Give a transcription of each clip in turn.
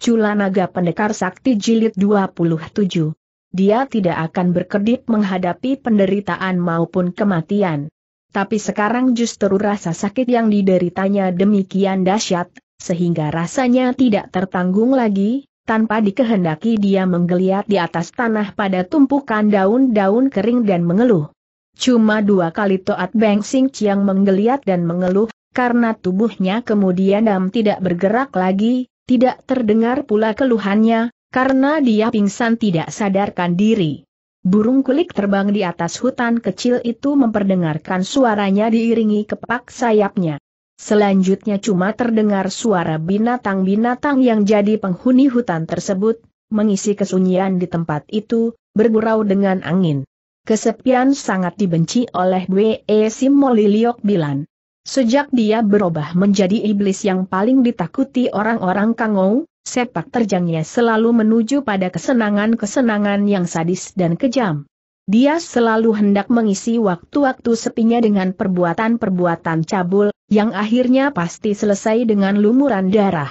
Cula Naga Pendekar Sakti Jilid 27. Dia tidak akan berkedip menghadapi penderitaan maupun kematian. Tapi sekarang justru rasa sakit yang dideritanya demikian dahsyat, sehingga rasanya tidak tertanggung lagi, tanpa dikehendaki dia menggeliat di atas tanah pada tumpukan daun-daun kering dan mengeluh. Cuma dua kali Toat Beng Sing Chiang menggeliat dan mengeluh, karena tubuhnya kemudian dam tidak bergerak lagi, tidak terdengar pula keluhannya, karena dia pingsan tidak sadarkan diri. Burung kulik terbang di atas hutan kecil itu memperdengarkan suaranya diiringi kepak sayapnya. Selanjutnya cuma terdengar suara binatang-binatang yang jadi penghuni hutan tersebut, mengisi kesunyian di tempat itu, bergurau dengan angin. Kesepian sangat dibenci oleh W.E. Simoliliok Bilan. Sejak dia berubah menjadi iblis yang paling ditakuti orang-orang Kangou, sepak terjangnya selalu menuju pada kesenangan-kesenangan yang sadis dan kejam. Dia selalu hendak mengisi waktu-waktu sepinya dengan perbuatan-perbuatan cabul, yang akhirnya pasti selesai dengan lumuran darah.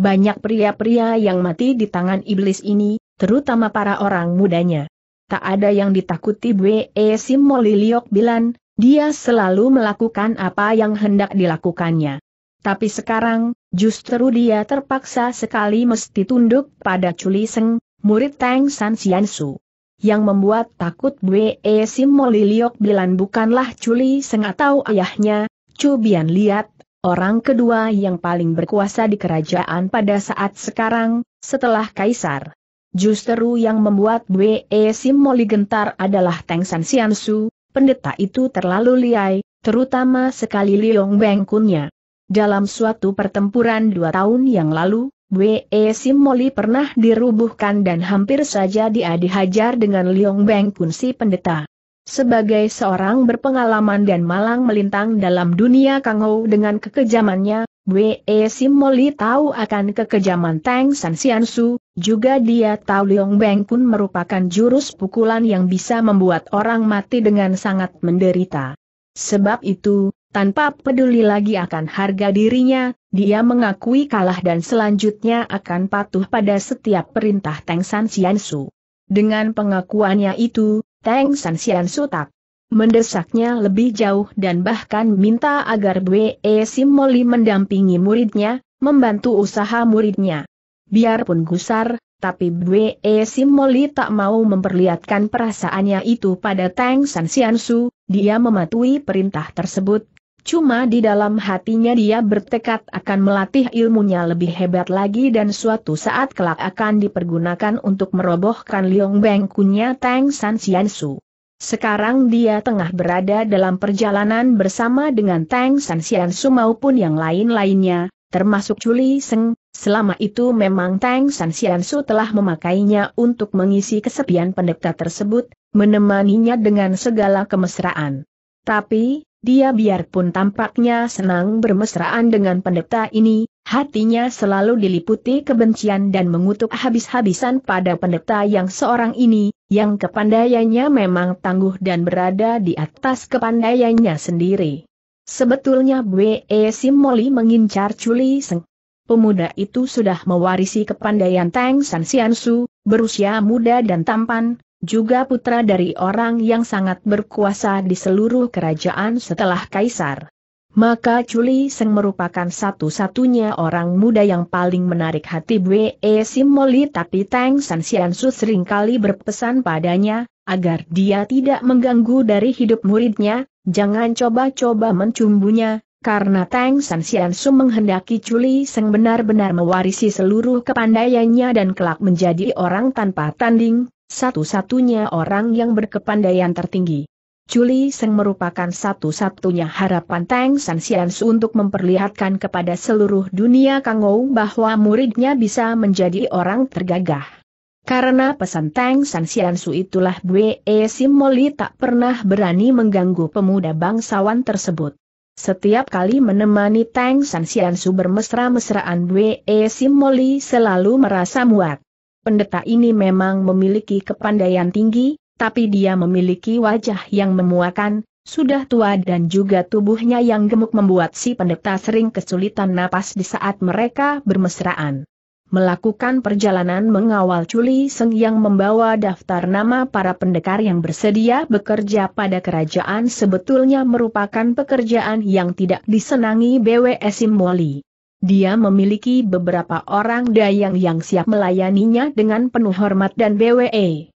Banyak pria-pria yang mati di tangan iblis ini, terutama para orang mudanya. Tak ada yang ditakuti B.E. Simoliliok Bilan, dia selalu melakukan apa yang hendak dilakukannya. Tapi sekarang, justru dia terpaksa sekali mesti tunduk pada Chuli Seng, murid Tang San Xiansu. Yang membuat takut Bwe e Sim Moliliok bilang bukanlah Chuli Seng atau ayahnya, Chu Bian Liat, orang kedua yang paling berkuasa di kerajaan pada saat sekarang, setelah Kaisar. Justru yang membuat Bwe e Sim Moli gentar adalah Tang San Xiansu, Pendeta itu terlalu liai, terutama sekali Liong Bengkunnya. Dalam suatu pertempuran dua tahun yang lalu, Wei Simoli pernah dirubuhkan dan hampir saja dia dihajar dengan Liong Bengkun si pendeta. Sebagai seorang berpengalaman dan malang melintang dalam dunia Kangou dengan kekejamannya, Wei Simoli tahu akan kekejaman Tang San Siansu, juga dia tahu Leong Beng Kun merupakan jurus pukulan yang bisa membuat orang mati dengan sangat menderita. Sebab itu, tanpa peduli lagi akan harga dirinya, dia mengakui kalah dan selanjutnya akan patuh pada setiap perintah Teng San Xiansu. Dengan pengakuannya itu, Teng San Xiansu tak mendesaknya lebih jauh dan bahkan minta agar Bwe Simoli mendampingi muridnya, membantu usaha muridnya biarpun gusar, tapi Bwe e Simoli tak mau memperlihatkan perasaannya itu pada Tang San Su, dia mematuhi perintah tersebut. Cuma di dalam hatinya dia bertekad akan melatih ilmunya lebih hebat lagi dan suatu saat kelak akan dipergunakan untuk merobohkan Liong Bengkunya Tang San Su. Sekarang dia tengah berada dalam perjalanan bersama dengan Tang San Su maupun yang lain-lainnya, termasuk Chuli Seng, Selama itu memang Tang San Xiansu telah memakainya untuk mengisi kesepian pendeta tersebut, menemaninya dengan segala kemesraan. Tapi, dia biarpun tampaknya senang bermesraan dengan pendeta ini, hatinya selalu diliputi kebencian dan mengutuk habis-habisan pada pendeta yang seorang ini, yang kepandaiannya memang tangguh dan berada di atas kepandaiannya sendiri. Sebetulnya Bwe Simoli mengincar Chuli Seng, pemuda itu sudah mewarisi kepandaian Tang San Xiansu, berusia muda dan tampan, juga putra dari orang yang sangat berkuasa di seluruh kerajaan setelah kaisar. Maka Culi Seng merupakan satu-satunya orang muda yang paling menarik hati Bwe Simoli tapi Tang San Xiansu seringkali berpesan padanya, agar dia tidak mengganggu dari hidup muridnya, jangan coba-coba mencumbunya, karena Tang San Xian Su menghendaki Culi Seng benar-benar mewarisi seluruh kepandaiannya dan kelak menjadi orang tanpa tanding, satu-satunya orang yang berkepandaian tertinggi. Culi Seng merupakan satu-satunya harapan Tang San Xian Su untuk memperlihatkan kepada seluruh dunia Kang Ou bahwa muridnya bisa menjadi orang tergagah. Karena pesan Tang San Xian Su itulah Bwe Simoli tak pernah berani mengganggu pemuda bangsawan tersebut. Setiap kali menemani Tang San Xiansu bermesra-mesraan Bwe Simoli selalu merasa muat. Pendeta ini memang memiliki kepandaian tinggi, tapi dia memiliki wajah yang memuakan, sudah tua dan juga tubuhnya yang gemuk membuat si pendeta sering kesulitan napas di saat mereka bermesraan melakukan perjalanan mengawal Culi Seng yang membawa daftar nama para pendekar yang bersedia bekerja pada kerajaan sebetulnya merupakan pekerjaan yang tidak disenangi BWS Moli. Dia memiliki beberapa orang dayang yang siap melayaninya dengan penuh hormat dan BWE.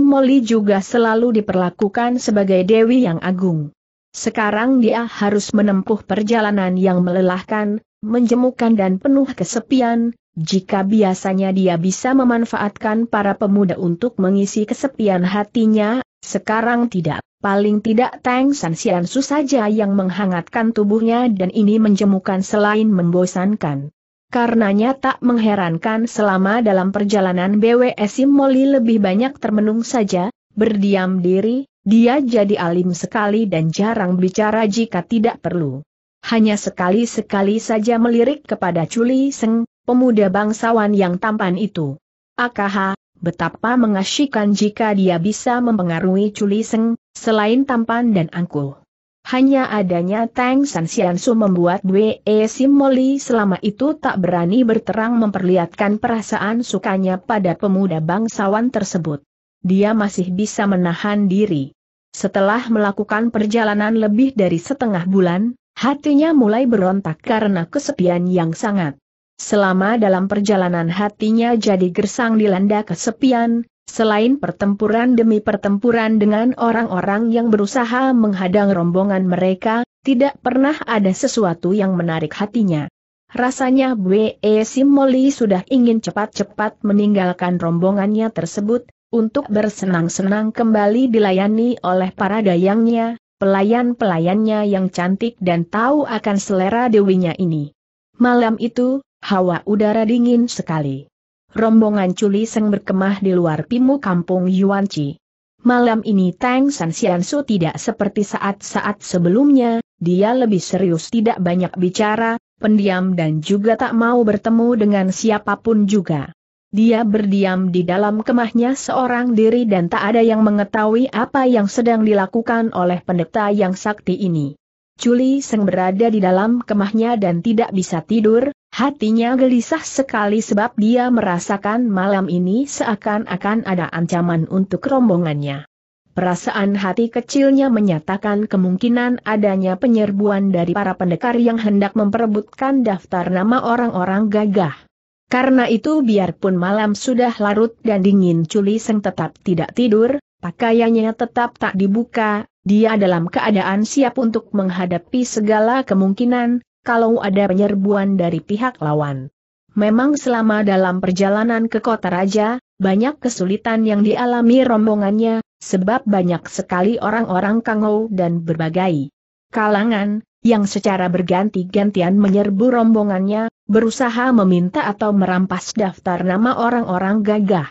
Moli juga selalu diperlakukan sebagai dewi yang agung. Sekarang dia harus menempuh perjalanan yang melelahkan, menjemukan dan penuh kesepian, jika biasanya dia bisa memanfaatkan para pemuda untuk mengisi kesepian hatinya, sekarang tidak. Paling tidak Tang San Sian Su saja yang menghangatkan tubuhnya dan ini menjemukan selain membosankan. Karenanya tak mengherankan selama dalam perjalanan BWS Moli lebih banyak termenung saja, berdiam diri, dia jadi alim sekali dan jarang bicara jika tidak perlu hanya sekali-sekali saja melirik kepada Culi Seng, pemuda bangsawan yang tampan itu. Akaha, betapa mengasyikan jika dia bisa mempengaruhi Culi Seng, selain tampan dan angkuh. Hanya adanya Tang San Xiansu membuat Wei e Simoli selama itu tak berani berterang memperlihatkan perasaan sukanya pada pemuda bangsawan tersebut. Dia masih bisa menahan diri. Setelah melakukan perjalanan lebih dari setengah bulan, Hatinya mulai berontak karena kesepian yang sangat. Selama dalam perjalanan hatinya jadi gersang dilanda kesepian, selain pertempuran demi pertempuran dengan orang-orang yang berusaha menghadang rombongan mereka, tidak pernah ada sesuatu yang menarik hatinya. Rasanya Bwe Simoli sudah ingin cepat-cepat meninggalkan rombongannya tersebut, untuk bersenang-senang kembali dilayani oleh para dayangnya, pelayan-pelayannya yang cantik dan tahu akan selera dewinya ini. Malam itu, hawa udara dingin sekali. Rombongan Culi Seng berkemah di luar pimu kampung Yuanci. Malam ini Tang San Xiansu tidak seperti saat-saat sebelumnya, dia lebih serius tidak banyak bicara, pendiam dan juga tak mau bertemu dengan siapapun juga. Dia berdiam di dalam kemahnya seorang diri dan tak ada yang mengetahui apa yang sedang dilakukan oleh pendeta yang sakti ini. Culi Seng berada di dalam kemahnya dan tidak bisa tidur, hatinya gelisah sekali sebab dia merasakan malam ini seakan-akan ada ancaman untuk rombongannya. Perasaan hati kecilnya menyatakan kemungkinan adanya penyerbuan dari para pendekar yang hendak memperebutkan daftar nama orang-orang gagah. Karena itu biarpun malam sudah larut dan dingin Culi Seng tetap tidak tidur, pakaiannya tetap tak dibuka, dia dalam keadaan siap untuk menghadapi segala kemungkinan, kalau ada penyerbuan dari pihak lawan. Memang selama dalam perjalanan ke kota raja, banyak kesulitan yang dialami rombongannya, sebab banyak sekali orang-orang kangau dan berbagai kalangan, yang secara berganti-gantian menyerbu rombongannya, berusaha meminta atau merampas daftar nama orang-orang gagah.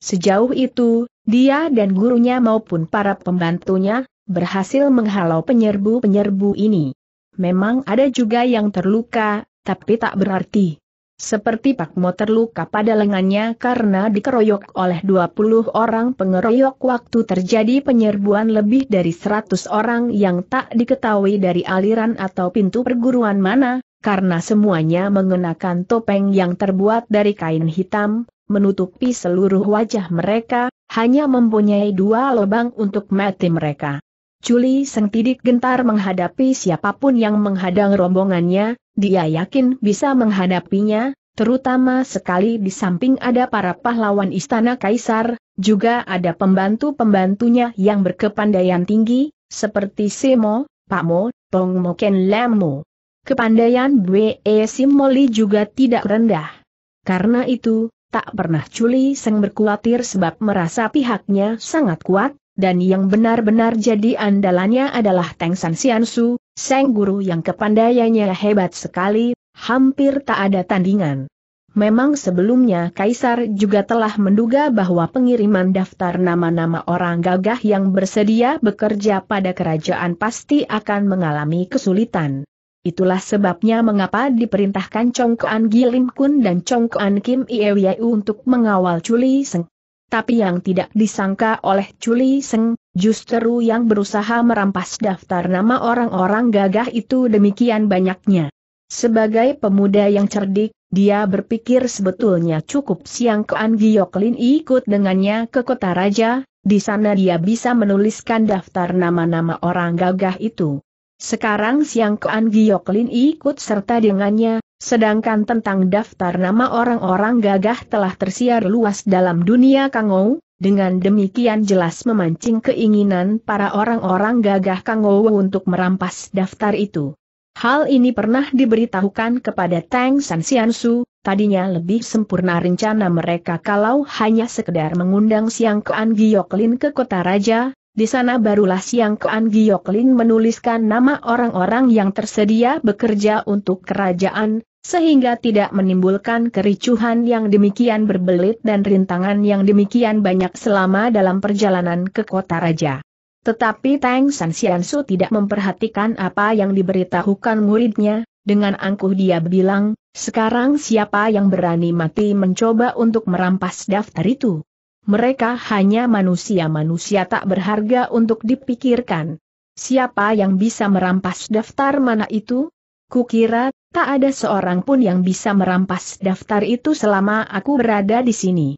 Sejauh itu, dia dan gurunya maupun para pembantunya, berhasil menghalau penyerbu-penyerbu ini. Memang ada juga yang terluka, tapi tak berarti. Seperti Pak Mo terluka pada lengannya karena dikeroyok oleh 20 orang pengeroyok waktu terjadi penyerbuan lebih dari 100 orang yang tak diketahui dari aliran atau pintu perguruan mana, karena semuanya mengenakan topeng yang terbuat dari kain hitam, menutupi seluruh wajah mereka, hanya mempunyai dua lubang untuk mati mereka. Culi Seng Tidik gentar menghadapi siapapun yang menghadang rombongannya, dia yakin bisa menghadapinya, terutama sekali di samping ada para pahlawan istana kaisar, juga ada pembantu-pembantunya yang berkepandaian tinggi, seperti Semo, Pakmo, Tongmo Ken Lemmo. Kepandaian B.E. Simoli juga tidak rendah. Karena itu, tak pernah Culi Seng berkulatir sebab merasa pihaknya sangat kuat, dan yang benar-benar jadi andalannya adalah Teng San Sian Su, Seng Guru yang kepandaiannya hebat sekali, hampir tak ada tandingan. Memang sebelumnya Kaisar juga telah menduga bahwa pengiriman daftar nama-nama orang gagah yang bersedia bekerja pada kerajaan pasti akan mengalami kesulitan. Itulah sebabnya mengapa diperintahkan Chong Kuan Gilim Kun dan Chong Kuan Kim Iewyai untuk mengawal Chuli Seng. Tapi yang tidak disangka oleh Culi Seng, justru yang berusaha merampas daftar nama orang-orang gagah itu demikian banyaknya. Sebagai pemuda yang cerdik, dia berpikir sebetulnya cukup siang Kean Giyoklin ikut dengannya ke kota raja, di sana dia bisa menuliskan daftar nama-nama orang gagah itu. Sekarang siang Kean Giyoklin ikut serta dengannya, Sedangkan tentang daftar nama orang-orang gagah telah tersiar luas dalam dunia Kangou, dengan demikian jelas memancing keinginan para orang-orang gagah Kangou untuk merampas daftar itu. Hal ini pernah diberitahukan kepada Tang San Xiansu, tadinya lebih sempurna rencana mereka kalau hanya sekedar mengundang Siang Kean Gioklin ke kota raja, di sana barulah Siang Koan Giyokling menuliskan nama orang-orang yang tersedia bekerja untuk kerajaan, sehingga tidak menimbulkan kericuhan yang demikian berbelit dan rintangan yang demikian banyak selama dalam perjalanan ke kota raja. Tetapi Tang San Xiansu tidak memperhatikan apa yang diberitahukan muridnya, dengan angkuh dia bilang, sekarang siapa yang berani mati mencoba untuk merampas daftar itu? mereka hanya manusia-manusia tak berharga untuk dipikirkan. Siapa yang bisa merampas daftar mana itu? Kukira, tak ada seorang pun yang bisa merampas daftar itu selama aku berada di sini.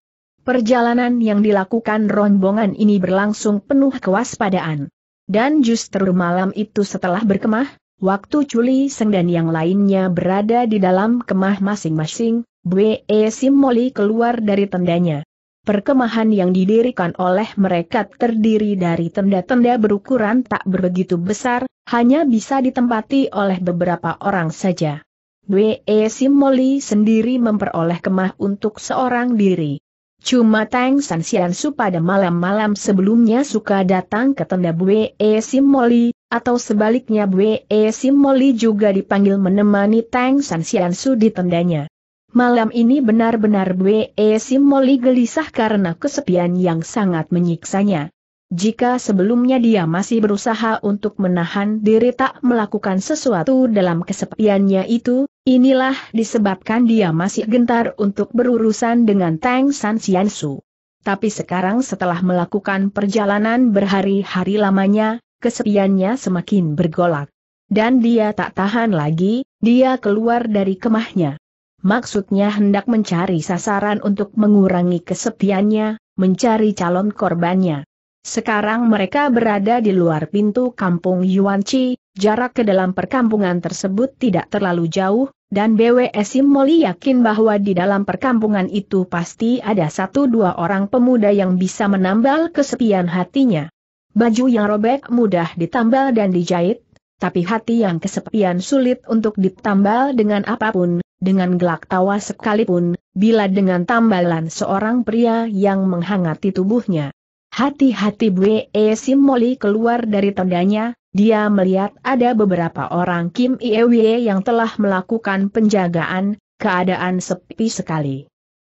Perjalanan yang dilakukan rombongan ini berlangsung penuh kewaspadaan. Dan justru malam itu setelah berkemah, waktu Culi Seng dan yang lainnya berada di dalam kemah masing-masing, Bwe Simoli keluar dari tendanya. Perkemahan yang didirikan oleh mereka terdiri dari tenda-tenda berukuran tak begitu besar, hanya bisa ditempati oleh beberapa orang saja. B.E. Simoli sendiri memperoleh kemah untuk seorang diri. Cuma Tang San Sian pada malam-malam sebelumnya suka datang ke tenda B.E. Simoli, atau sebaliknya B.E. Simoli juga dipanggil menemani Tang San Sian di tendanya. Malam ini benar-benar Bwe Simoli gelisah karena kesepian yang sangat menyiksanya. Jika sebelumnya dia masih berusaha untuk menahan diri tak melakukan sesuatu dalam kesepiannya itu, inilah disebabkan dia masih gentar untuk berurusan dengan Tang San Xiansu. Tapi sekarang setelah melakukan perjalanan berhari-hari lamanya, kesepiannya semakin bergolak. Dan dia tak tahan lagi, dia keluar dari kemahnya. Maksudnya hendak mencari sasaran untuk mengurangi kesepiannya, mencari calon korbannya. Sekarang mereka berada di luar pintu kampung Chi, jarak ke dalam perkampungan tersebut tidak terlalu jauh, dan BWS Moli yakin bahwa di dalam perkampungan itu pasti ada satu dua orang pemuda yang bisa menambal kesepian hatinya. Baju yang robek mudah ditambal dan dijahit, tapi hati yang kesepian sulit untuk ditambal dengan apapun, dengan gelak tawa sekalipun, bila dengan tambalan seorang pria yang menghangati tubuhnya. Hati-hati Bwe e. Simoli keluar dari tendanya, dia melihat ada beberapa orang Kim Iewe yang telah melakukan penjagaan, keadaan sepi sekali.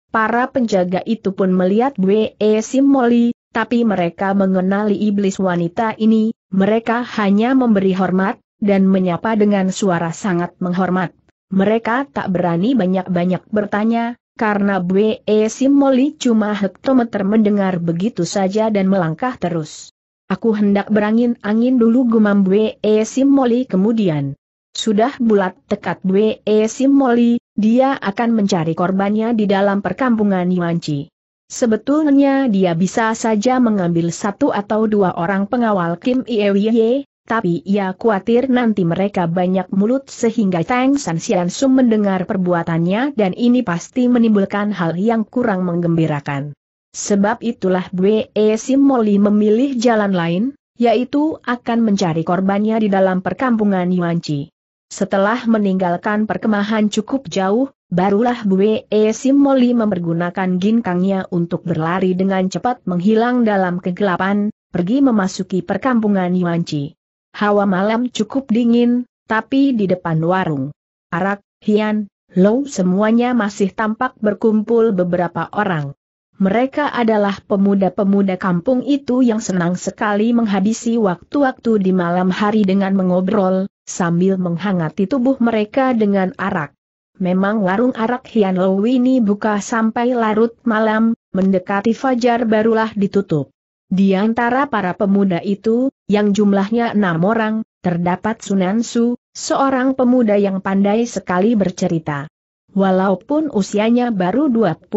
Para penjaga itu pun melihat Bwe e. Simoli, tapi mereka mengenali iblis wanita ini, mereka hanya memberi hormat, dan menyapa dengan suara sangat menghormat. Mereka tak berani banyak-banyak bertanya, karena BE Simoli cuma hektometer mendengar begitu saja dan melangkah terus. Aku hendak berangin-angin dulu gumam BE Simoli kemudian. Sudah bulat tekad BE Simoli, dia akan mencari korbannya di dalam perkampungan Yuanci. Sebetulnya dia bisa saja mengambil satu atau dua orang pengawal Kim Iewye, tapi ia khawatir nanti mereka banyak mulut sehingga Tang San Xian Sum mendengar perbuatannya dan ini pasti menimbulkan hal yang kurang menggembirakan. Sebab itulah Bwe Simoli memilih jalan lain, yaitu akan mencari korbannya di dalam perkampungan Yuan Chi. Setelah meninggalkan perkemahan cukup jauh, barulah Bwe Simoli mempergunakan ginkangnya untuk berlari dengan cepat menghilang dalam kegelapan, pergi memasuki perkampungan Yuan Chi. Hawa malam cukup dingin, tapi di depan warung. Arak, Hian, Low semuanya masih tampak berkumpul beberapa orang. Mereka adalah pemuda-pemuda kampung itu yang senang sekali menghabisi waktu-waktu di malam hari dengan mengobrol, sambil menghangati tubuh mereka dengan arak. Memang warung arak Hian Low ini buka sampai larut malam, mendekati fajar barulah ditutup. Di antara para pemuda itu, yang jumlahnya enam orang, terdapat Sunansu, seorang pemuda yang pandai sekali bercerita. Walaupun usianya baru 23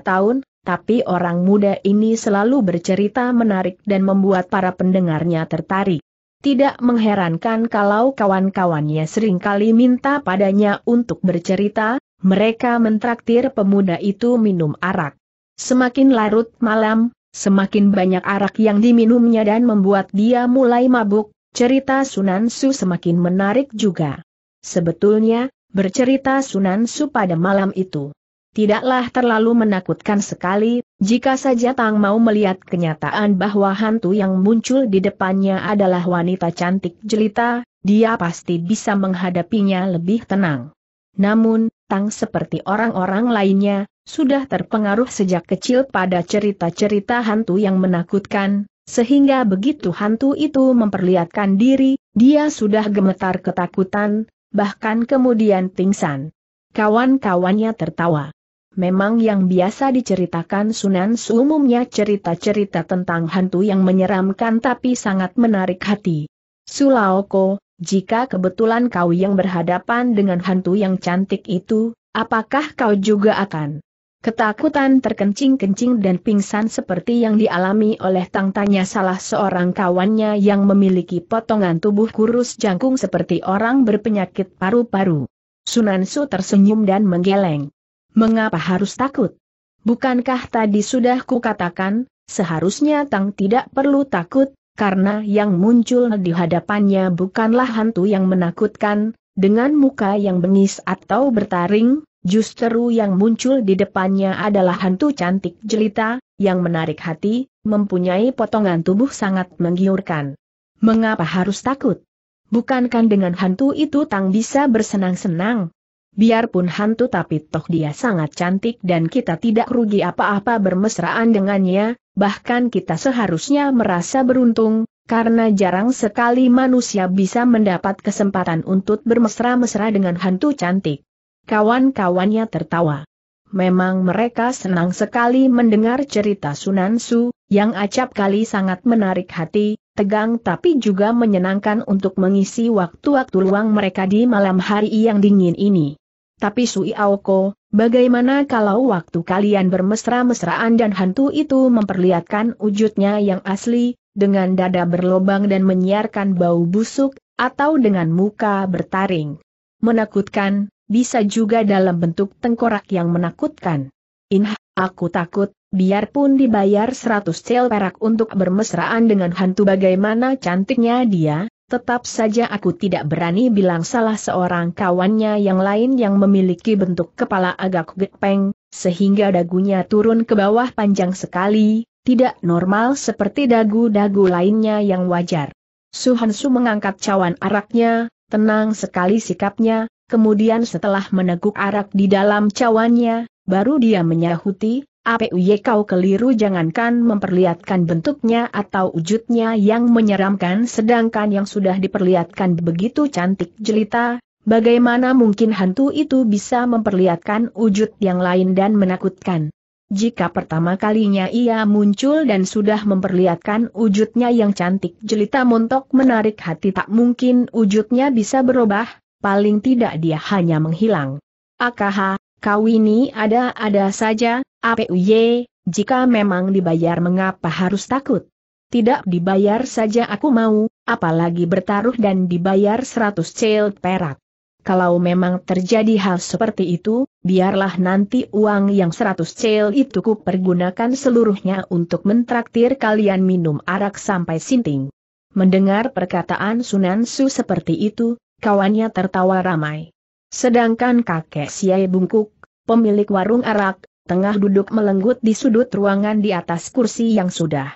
tahun, tapi orang muda ini selalu bercerita menarik dan membuat para pendengarnya tertarik. Tidak mengherankan kalau kawan-kawannya seringkali minta padanya untuk bercerita, mereka mentraktir pemuda itu minum arak. Semakin larut malam, Semakin banyak arak yang diminumnya dan membuat dia mulai mabuk, cerita Sunan Su semakin menarik juga. Sebetulnya, bercerita Sunan Su pada malam itu. Tidaklah terlalu menakutkan sekali, jika saja Tang mau melihat kenyataan bahwa hantu yang muncul di depannya adalah wanita cantik jelita, dia pasti bisa menghadapinya lebih tenang. Namun, Tang seperti orang-orang lainnya, sudah terpengaruh sejak kecil pada cerita-cerita hantu yang menakutkan, sehingga begitu hantu itu memperlihatkan diri, dia sudah gemetar ketakutan, bahkan kemudian pingsan. Kawan-kawannya tertawa. Memang yang biasa diceritakan Sunan seumumnya cerita-cerita tentang hantu yang menyeramkan tapi sangat menarik hati. Sulaoko, jika kebetulan kau yang berhadapan dengan hantu yang cantik itu, apakah kau juga akan ketakutan terkencing-kencing dan pingsan seperti yang dialami oleh Tang tanya salah seorang kawannya yang memiliki potongan tubuh kurus jangkung seperti orang berpenyakit paru-paru. Sunansu tersenyum dan menggeleng. Mengapa harus takut? Bukankah tadi sudah kukatakan, seharusnya Tang tidak perlu takut, karena yang muncul di hadapannya bukanlah hantu yang menakutkan, dengan muka yang bengis atau bertaring, justru yang muncul di depannya adalah hantu cantik jelita, yang menarik hati, mempunyai potongan tubuh sangat menggiurkan. Mengapa harus takut? Bukankan dengan hantu itu Tang bisa bersenang-senang? Biarpun hantu tapi toh dia sangat cantik dan kita tidak rugi apa-apa bermesraan dengannya, bahkan kita seharusnya merasa beruntung, karena jarang sekali manusia bisa mendapat kesempatan untuk bermesra-mesra dengan hantu cantik. Kawan-kawannya tertawa. Memang mereka senang sekali mendengar cerita Sunan Su, yang acap kali sangat menarik hati, tegang tapi juga menyenangkan untuk mengisi waktu-waktu luang mereka di malam hari yang dingin ini. Tapi Sui Aoko, Bagaimana kalau waktu kalian bermesra-mesraan dan hantu itu memperlihatkan wujudnya yang asli, dengan dada berlobang dan menyiarkan bau busuk, atau dengan muka bertaring? Menakutkan, bisa juga dalam bentuk tengkorak yang menakutkan. Inah, aku takut, biarpun dibayar 100 sel perak untuk bermesraan dengan hantu bagaimana cantiknya dia, Tetap saja aku tidak berani bilang salah seorang kawannya yang lain yang memiliki bentuk kepala agak gepeng, sehingga dagunya turun ke bawah panjang sekali, tidak normal seperti dagu-dagu lainnya yang wajar. Suhansu mengangkat cawan araknya, tenang sekali sikapnya, kemudian setelah meneguk arak di dalam cawannya, baru dia menyahuti, APUY kau keliru jangankan memperlihatkan bentuknya atau wujudnya yang menyeramkan sedangkan yang sudah diperlihatkan begitu cantik jelita, bagaimana mungkin hantu itu bisa memperlihatkan wujud yang lain dan menakutkan. Jika pertama kalinya ia muncul dan sudah memperlihatkan wujudnya yang cantik jelita montok menarik hati tak mungkin wujudnya bisa berubah, paling tidak dia hanya menghilang. Akaha, Kau ini ada-ada saja, APUY, jika memang dibayar mengapa harus takut? Tidak dibayar saja aku mau, apalagi bertaruh dan dibayar 100 cel perak. Kalau memang terjadi hal seperti itu, biarlah nanti uang yang 100 cel itu kupergunakan seluruhnya untuk mentraktir kalian minum arak sampai sinting. Mendengar perkataan Sunan Su seperti itu, kawannya tertawa ramai. Sedangkan kakek Siai Bungkuk, pemilik warung arak, tengah duduk melenggut di sudut ruangan di atas kursi yang sudah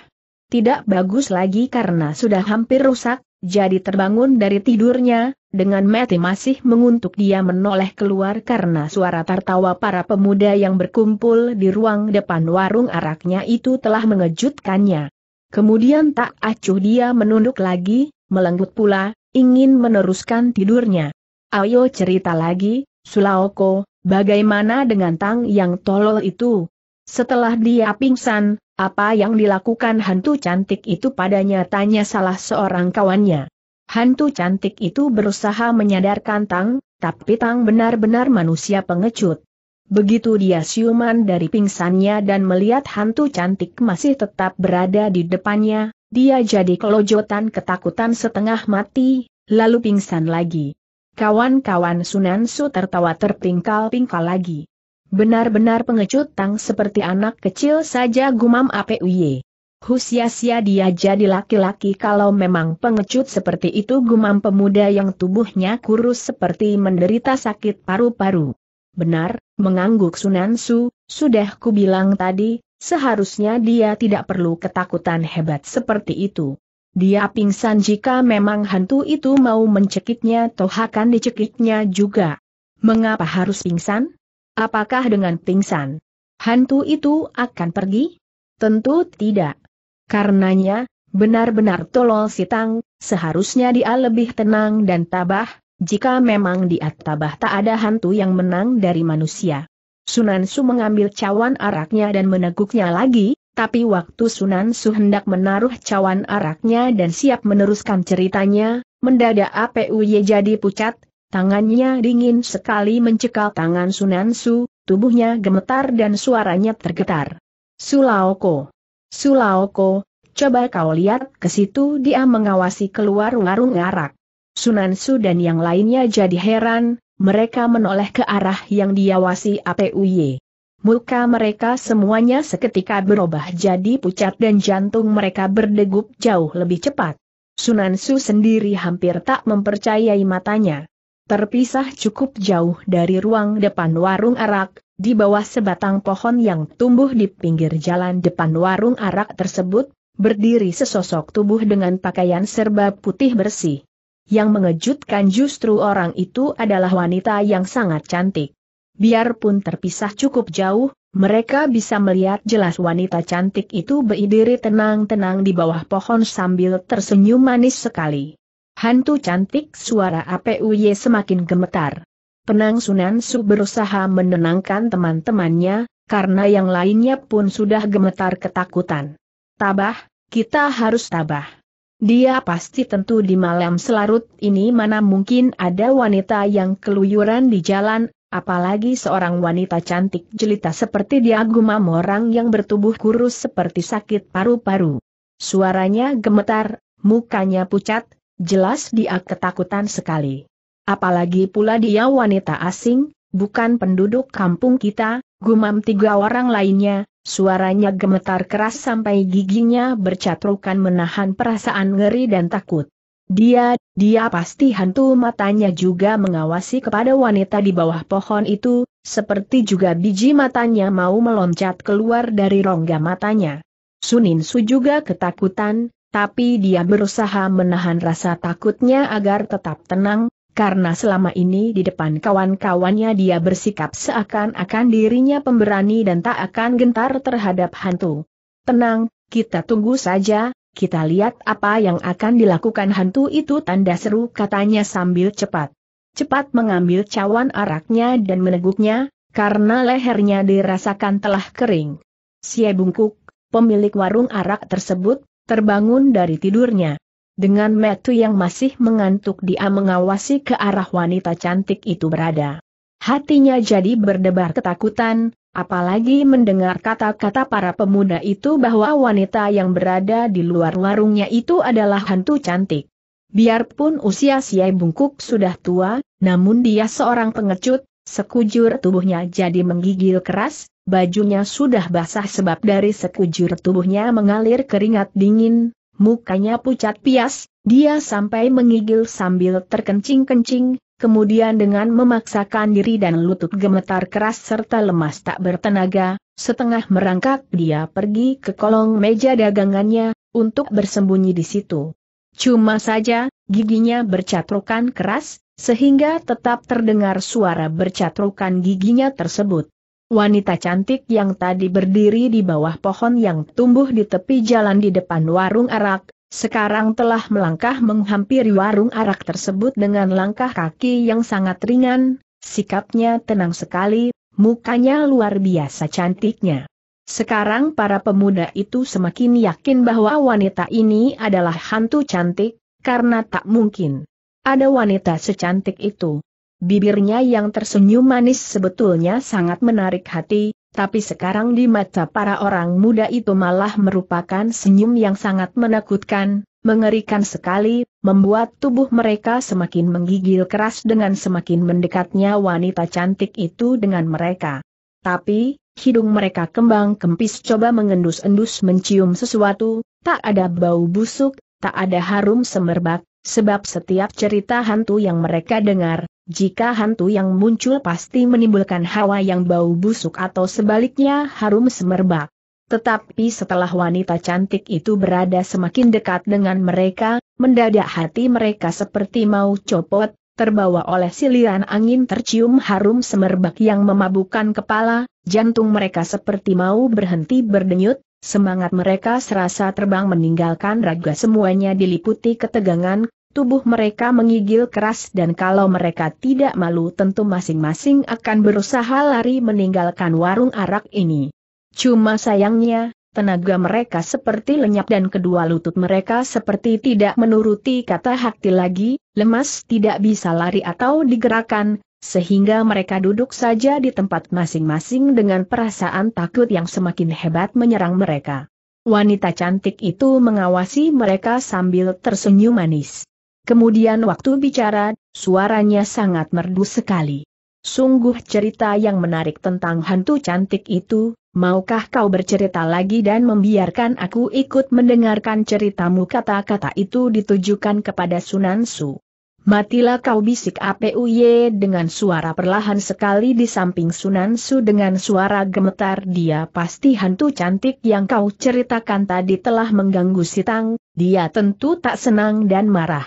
tidak bagus lagi karena sudah hampir rusak, jadi terbangun dari tidurnya, dengan mati masih menguntuk dia menoleh keluar karena suara tertawa para pemuda yang berkumpul di ruang depan warung araknya itu telah mengejutkannya. Kemudian tak acuh dia menunduk lagi, melenggut pula, ingin meneruskan tidurnya. Ayo cerita lagi, Sulaoko, bagaimana dengan Tang yang tolol itu? Setelah dia pingsan, apa yang dilakukan hantu cantik itu padanya tanya salah seorang kawannya. Hantu cantik itu berusaha menyadarkan Tang, tapi Tang benar-benar manusia pengecut. Begitu dia siuman dari pingsannya dan melihat hantu cantik masih tetap berada di depannya, dia jadi kelojotan ketakutan setengah mati, lalu pingsan lagi. Kawan-kawan Sunan Su tertawa terpingkal-pingkal lagi. Benar-benar pengecut tang seperti anak kecil saja gumam APUY. husia dia jadi laki-laki kalau memang pengecut seperti itu gumam pemuda yang tubuhnya kurus seperti menderita sakit paru-paru. Benar, mengangguk Sunan Su, sudah kubilang tadi, seharusnya dia tidak perlu ketakutan hebat seperti itu. Dia pingsan jika memang hantu itu mau mencekiknya toh akan dicekiknya juga. Mengapa harus pingsan? Apakah dengan pingsan? Hantu itu akan pergi? Tentu tidak. Karenanya, benar-benar tolol si tang. seharusnya dia lebih tenang dan tabah, jika memang di tabah, tak ada hantu yang menang dari manusia. Sunan Su mengambil cawan araknya dan meneguknya lagi, tapi waktu Sunan Su hendak menaruh cawan araknya dan siap meneruskan ceritanya, mendadak APUY jadi pucat, tangannya dingin sekali mencekal tangan Sunan Su, tubuhnya gemetar dan suaranya tergetar. Sulaoko! Sulaoko, coba kau lihat ke situ dia mengawasi keluar warung arak. Sunan Su dan yang lainnya jadi heran, mereka menoleh ke arah yang diawasi APUY. Muka mereka semuanya seketika berubah jadi pucat dan jantung mereka berdegup jauh lebih cepat. Sunan Su sendiri hampir tak mempercayai matanya. Terpisah cukup jauh dari ruang depan warung arak, di bawah sebatang pohon yang tumbuh di pinggir jalan depan warung arak tersebut, berdiri sesosok tubuh dengan pakaian serba putih bersih. Yang mengejutkan justru orang itu adalah wanita yang sangat cantik. Biarpun terpisah cukup jauh, mereka bisa melihat jelas wanita cantik itu berdiri tenang-tenang di bawah pohon sambil tersenyum manis sekali. Hantu cantik suara APUY semakin gemetar. Penang Sunan Su berusaha menenangkan teman-temannya, karena yang lainnya pun sudah gemetar ketakutan. Tabah, kita harus tabah. Dia pasti tentu di malam selarut ini mana mungkin ada wanita yang keluyuran di jalan, Apalagi seorang wanita cantik jelita seperti dia gumam orang yang bertubuh kurus seperti sakit paru-paru. Suaranya gemetar, mukanya pucat, jelas dia ketakutan sekali. Apalagi pula dia wanita asing, bukan penduduk kampung kita, gumam tiga orang lainnya, suaranya gemetar keras sampai giginya bercatrukan menahan perasaan ngeri dan takut. Dia, dia pasti hantu matanya juga mengawasi kepada wanita di bawah pohon itu, seperti juga biji matanya mau meloncat keluar dari rongga matanya. Sunin Su juga ketakutan, tapi dia berusaha menahan rasa takutnya agar tetap tenang, karena selama ini di depan kawan-kawannya dia bersikap seakan-akan dirinya pemberani dan tak akan gentar terhadap hantu. Tenang, kita tunggu saja, kita lihat apa yang akan dilakukan hantu itu tanda seru katanya sambil cepat. Cepat mengambil cawan araknya dan meneguknya, karena lehernya dirasakan telah kering. Si Bungkuk, pemilik warung arak tersebut, terbangun dari tidurnya. Dengan metu yang masih mengantuk dia mengawasi ke arah wanita cantik itu berada. Hatinya jadi berdebar ketakutan, Apalagi mendengar kata-kata para pemuda itu bahwa wanita yang berada di luar warungnya itu adalah hantu cantik. Biarpun usia Siai Bungkuk sudah tua, namun dia seorang pengecut, sekujur tubuhnya jadi menggigil keras, bajunya sudah basah sebab dari sekujur tubuhnya mengalir keringat dingin, mukanya pucat pias, dia sampai mengigil sambil terkencing-kencing, kemudian dengan memaksakan diri dan lutut gemetar keras serta lemas tak bertenaga, setengah merangkak dia pergi ke kolong meja dagangannya, untuk bersembunyi di situ. Cuma saja, giginya bercatrukan keras, sehingga tetap terdengar suara bercatrukan giginya tersebut. Wanita cantik yang tadi berdiri di bawah pohon yang tumbuh di tepi jalan di depan warung arak, sekarang telah melangkah menghampiri warung arak tersebut dengan langkah kaki yang sangat ringan, sikapnya tenang sekali, mukanya luar biasa cantiknya. Sekarang para pemuda itu semakin yakin bahwa wanita ini adalah hantu cantik, karena tak mungkin. Ada wanita secantik itu. Bibirnya yang tersenyum manis sebetulnya sangat menarik hati, tapi sekarang di mata para orang muda itu malah merupakan senyum yang sangat menakutkan, mengerikan sekali, membuat tubuh mereka semakin menggigil keras dengan semakin mendekatnya wanita cantik itu dengan mereka. Tapi, hidung mereka kembang kempis coba mengendus-endus mencium sesuatu, tak ada bau busuk, tak ada harum semerbak, Sebab setiap cerita hantu yang mereka dengar, jika hantu yang muncul pasti menimbulkan hawa yang bau busuk atau sebaliknya harum semerbak. Tetapi setelah wanita cantik itu berada semakin dekat dengan mereka, mendadak hati mereka seperti mau copot, terbawa oleh siliran angin tercium harum semerbak yang memabukkan kepala, jantung mereka seperti mau berhenti berdenyut, Semangat mereka serasa terbang meninggalkan raga semuanya diliputi ketegangan, tubuh mereka mengigil keras dan kalau mereka tidak malu tentu masing-masing akan berusaha lari meninggalkan warung arak ini. Cuma sayangnya, tenaga mereka seperti lenyap dan kedua lutut mereka seperti tidak menuruti kata hati lagi, lemas tidak bisa lari atau digerakkan, sehingga mereka duduk saja di tempat masing-masing dengan perasaan takut yang semakin hebat menyerang mereka. Wanita cantik itu mengawasi mereka sambil tersenyum manis. Kemudian waktu bicara, suaranya sangat merdu sekali. Sungguh cerita yang menarik tentang hantu cantik itu, maukah kau bercerita lagi dan membiarkan aku ikut mendengarkan ceritamu kata-kata itu ditujukan kepada Sunan Su. Matilah kau bisik APUY dengan suara perlahan sekali di samping Sunan Su dengan suara gemetar dia pasti hantu cantik yang kau ceritakan tadi telah mengganggu Sitang, dia tentu tak senang dan marah.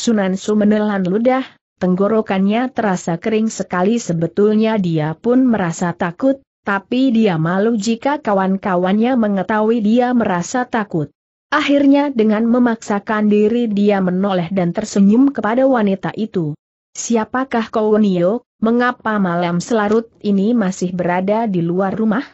Sunan Su menelan ludah, tenggorokannya terasa kering sekali sebetulnya dia pun merasa takut, tapi dia malu jika kawan-kawannya mengetahui dia merasa takut. Akhirnya dengan memaksakan diri dia menoleh dan tersenyum kepada wanita itu. Siapakah kau Nio, mengapa malam selarut ini masih berada di luar rumah?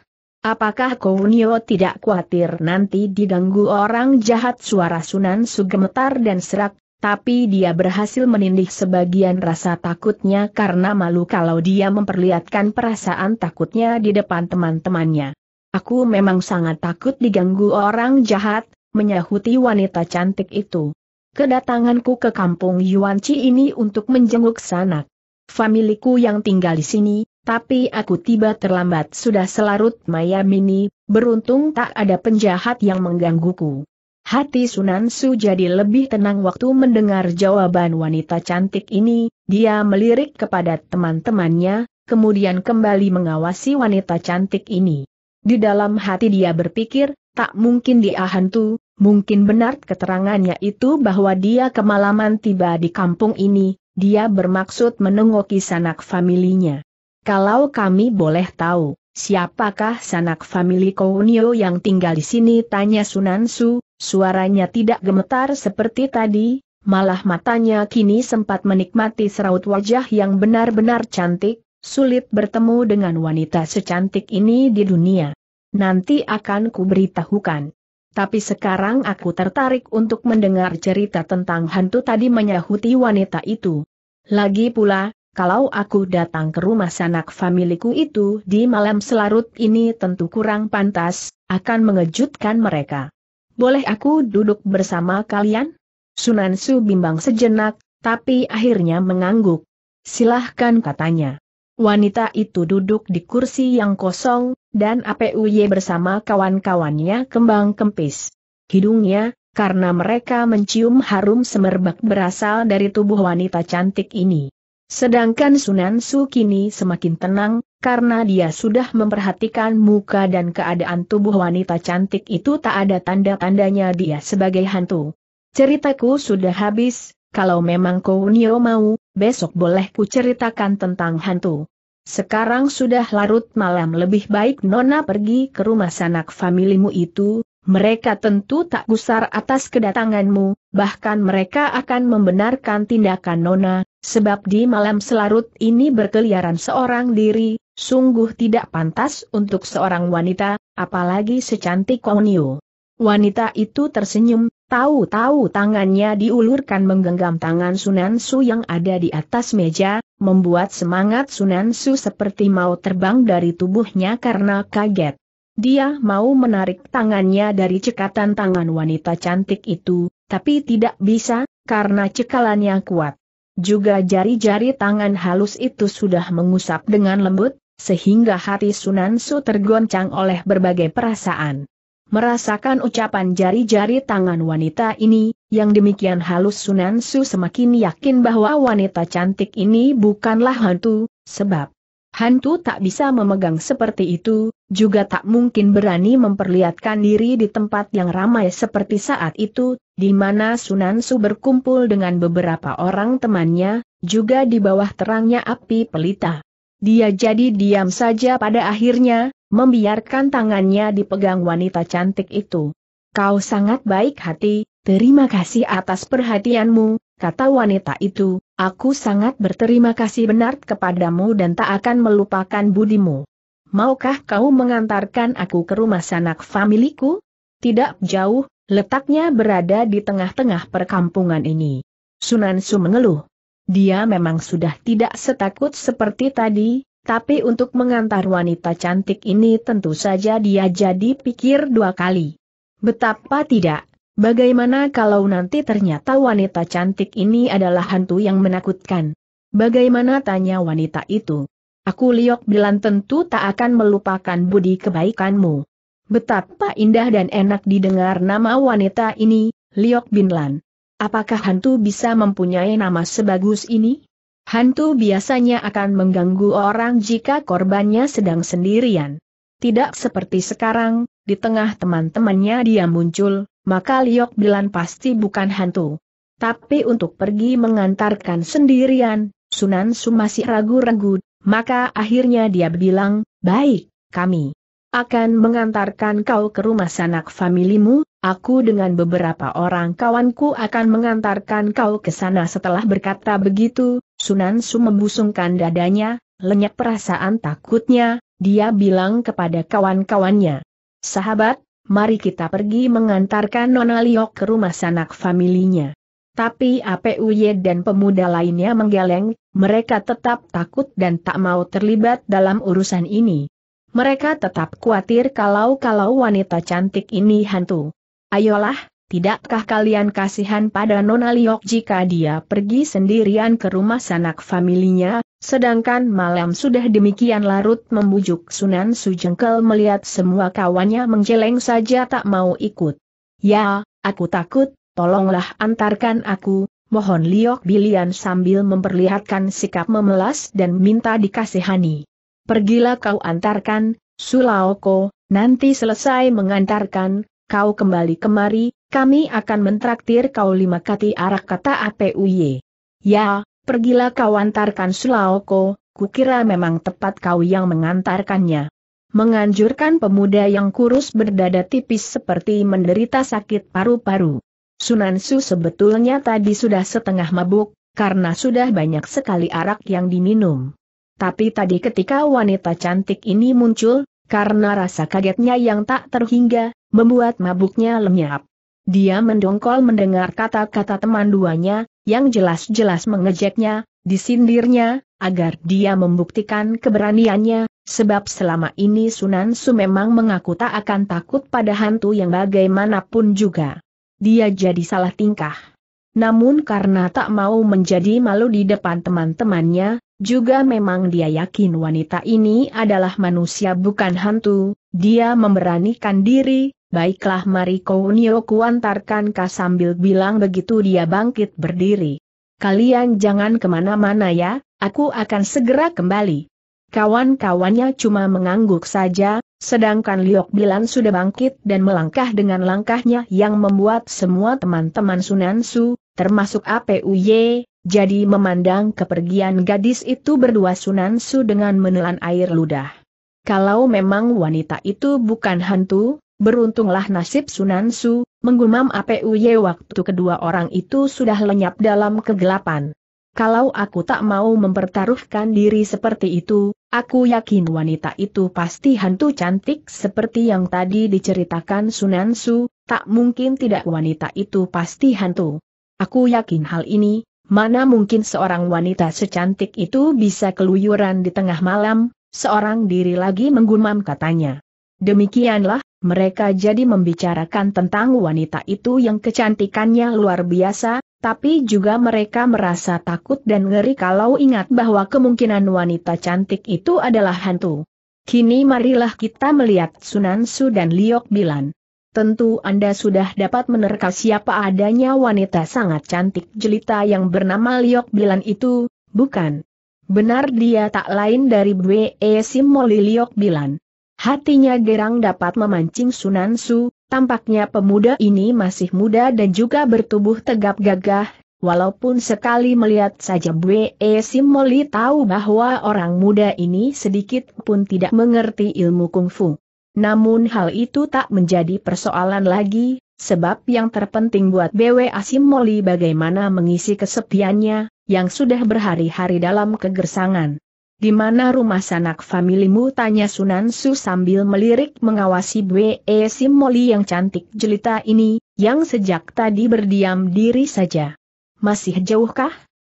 Apakah kau Nio tidak khawatir nanti diganggu orang jahat suara Sunan Sugemetar dan serak tapi dia berhasil menindih sebagian rasa takutnya karena malu kalau dia memperlihatkan perasaan takutnya di depan teman-temannya. Aku memang sangat takut diganggu orang jahat, menyahuti wanita cantik itu. Kedatanganku ke kampung Yuanci ini untuk menjenguk sanak. Familiku yang tinggal di sini, tapi aku tiba terlambat sudah selarut Maya Mini, beruntung tak ada penjahat yang menggangguku. Hati Sunan Su jadi lebih tenang waktu mendengar jawaban wanita cantik ini, dia melirik kepada teman-temannya, kemudian kembali mengawasi wanita cantik ini. Di dalam hati dia berpikir, tak mungkin dia hantu, mungkin benar keterangannya itu bahwa dia kemalaman tiba di kampung ini, dia bermaksud menengoki sanak familinya. Kalau kami boleh tahu, Siapakah sanak famili Kounio yang tinggal di sini? Tanya Sunan Su, suaranya tidak gemetar seperti tadi, malah matanya kini sempat menikmati seraut wajah yang benar-benar cantik, sulit bertemu dengan wanita secantik ini di dunia. Nanti akan kuberitahukan. Tapi sekarang aku tertarik untuk mendengar cerita tentang hantu tadi menyahuti wanita itu. Lagi pula, kalau aku datang ke rumah sanak familiku itu di malam selarut ini tentu kurang pantas, akan mengejutkan mereka. Boleh aku duduk bersama kalian? Sunansu bimbang sejenak, tapi akhirnya mengangguk. Silahkan katanya. Wanita itu duduk di kursi yang kosong, dan APUY bersama kawan-kawannya kembang kempis. Hidungnya, karena mereka mencium harum semerbak berasal dari tubuh wanita cantik ini. Sedangkan Sunan Su kini semakin tenang, karena dia sudah memperhatikan muka dan keadaan tubuh wanita cantik itu tak ada tanda-tandanya dia sebagai hantu. Ceritaku sudah habis, kalau memang kau Nio mau, besok boleh ku ceritakan tentang hantu. Sekarang sudah larut malam lebih baik Nona pergi ke rumah sanak familimu itu, mereka tentu tak gusar atas kedatanganmu, bahkan mereka akan membenarkan tindakan Nona, sebab di malam selarut ini berkeliaran seorang diri, sungguh tidak pantas untuk seorang wanita, apalagi secantik Konio. Wanita itu tersenyum, tahu-tahu tangannya diulurkan menggenggam tangan Sunan Su yang ada di atas meja, membuat semangat Sunan Su seperti mau terbang dari tubuhnya karena kaget. Dia mau menarik tangannya dari cekatan tangan wanita cantik itu, tapi tidak bisa, karena cekalannya kuat. Juga jari-jari tangan halus itu sudah mengusap dengan lembut, sehingga hati Sunan Su tergoncang oleh berbagai perasaan. Merasakan ucapan jari-jari tangan wanita ini, yang demikian halus Sunan Su semakin yakin bahwa wanita cantik ini bukanlah hantu, sebab Hantu tak bisa memegang seperti itu, juga tak mungkin berani memperlihatkan diri di tempat yang ramai seperti saat itu, di mana Sunan Su berkumpul dengan beberapa orang temannya, juga di bawah terangnya api pelita. Dia jadi diam saja pada akhirnya, membiarkan tangannya dipegang wanita cantik itu. Kau sangat baik hati, Terima kasih atas perhatianmu, kata wanita itu, aku sangat berterima kasih benar kepadamu dan tak akan melupakan budimu. Maukah kau mengantarkan aku ke rumah sanak familiku? Tidak jauh, letaknya berada di tengah-tengah perkampungan ini. Sunansu mengeluh. Dia memang sudah tidak setakut seperti tadi, tapi untuk mengantar wanita cantik ini tentu saja dia jadi pikir dua kali. Betapa tidak, Bagaimana kalau nanti ternyata wanita cantik ini adalah hantu yang menakutkan? Bagaimana tanya wanita itu? Aku Liok Bilan tentu tak akan melupakan budi kebaikanmu. Betapa indah dan enak didengar nama wanita ini, Liok Binlan. Apakah hantu bisa mempunyai nama sebagus ini? Hantu biasanya akan mengganggu orang jika korbannya sedang sendirian. Tidak seperti sekarang, di tengah teman-temannya dia muncul, maka Liok Bilan pasti bukan hantu. Tapi untuk pergi mengantarkan sendirian, Sunan Su masih ragu-ragu, maka akhirnya dia bilang, baik, kami akan mengantarkan kau ke rumah sanak familimu, aku dengan beberapa orang kawanku akan mengantarkan kau ke sana setelah berkata begitu, Sunan Su membusungkan dadanya, lenyap perasaan takutnya, dia bilang kepada kawan-kawannya. Sahabat, mari kita pergi mengantarkan Nona Liok ke rumah sanak familinya. Tapi APUY dan pemuda lainnya menggeleng, mereka tetap takut dan tak mau terlibat dalam urusan ini. Mereka tetap khawatir kalau-kalau wanita cantik ini hantu. Ayolah, tidakkah kalian kasihan pada Nona Liok jika dia pergi sendirian ke rumah sanak familinya, Sedangkan malam sudah demikian larut membujuk Sunan Sujengkel melihat semua kawannya menjeleng saja tak mau ikut. Ya, aku takut, tolonglah antarkan aku, mohon Liok Bilian sambil memperlihatkan sikap memelas dan minta dikasihani. Pergilah kau antarkan, Sulaoko, nanti selesai mengantarkan, kau kembali kemari, kami akan mentraktir kau lima kati arah kata APUY. Ya, pergilah kau antarkan Sulaoko, kukira memang tepat kau yang mengantarkannya. Menganjurkan pemuda yang kurus berdada tipis seperti menderita sakit paru-paru. Sunansu sebetulnya tadi sudah setengah mabuk, karena sudah banyak sekali arak yang diminum. Tapi tadi ketika wanita cantik ini muncul, karena rasa kagetnya yang tak terhingga, membuat mabuknya lenyap. Dia mendongkol mendengar kata-kata teman duanya, yang jelas-jelas mengejeknya, disindirnya, agar dia membuktikan keberaniannya, sebab selama ini Sunan Su memang mengaku tak akan takut pada hantu yang bagaimanapun juga. Dia jadi salah tingkah. Namun karena tak mau menjadi malu di depan teman-temannya, juga memang dia yakin wanita ini adalah manusia bukan hantu, dia memberanikan diri, Baiklah mari Kounio kuantarkan kah sambil bilang begitu dia bangkit berdiri. Kalian jangan kemana-mana ya, aku akan segera kembali. Kawan-kawannya cuma mengangguk saja, sedangkan Liok Bilan sudah bangkit dan melangkah dengan langkahnya yang membuat semua teman-teman Sunansu, termasuk APUY, jadi memandang kepergian gadis itu berdua Sunansu dengan menelan air ludah. Kalau memang wanita itu bukan hantu, Beruntunglah nasib Sunan Su, menggumam APUY waktu kedua orang itu sudah lenyap dalam kegelapan. Kalau aku tak mau mempertaruhkan diri seperti itu, aku yakin wanita itu pasti hantu cantik seperti yang tadi diceritakan Sunan Su, tak mungkin tidak wanita itu pasti hantu. Aku yakin hal ini, mana mungkin seorang wanita secantik itu bisa keluyuran di tengah malam, seorang diri lagi menggumam katanya. Demikianlah, mereka jadi membicarakan tentang wanita itu yang kecantikannya luar biasa, tapi juga mereka merasa takut dan ngeri kalau ingat bahwa kemungkinan wanita cantik itu adalah hantu. Kini marilah kita melihat Sunansu dan Liok Bilan. Tentu Anda sudah dapat menerka siapa adanya wanita sangat cantik jelita yang bernama Liok Bilan itu, bukan? Benar dia tak lain dari Bwe Simoli Liok Bilan. Hatinya gerang dapat memancing Sunan Su, tampaknya pemuda ini masih muda dan juga bertubuh tegap gagah, walaupun sekali melihat saja Bwe Simoli tahu bahwa orang muda ini sedikit pun tidak mengerti ilmu kungfu. Namun hal itu tak menjadi persoalan lagi, sebab yang terpenting buat Bwe Simoli bagaimana mengisi kesepiannya, yang sudah berhari-hari dalam kegersangan. Di mana rumah sanak familimu? Tanya Sunan Su sambil melirik mengawasi Bwe Simoli yang cantik jelita ini, yang sejak tadi berdiam diri saja. Masih jauhkah?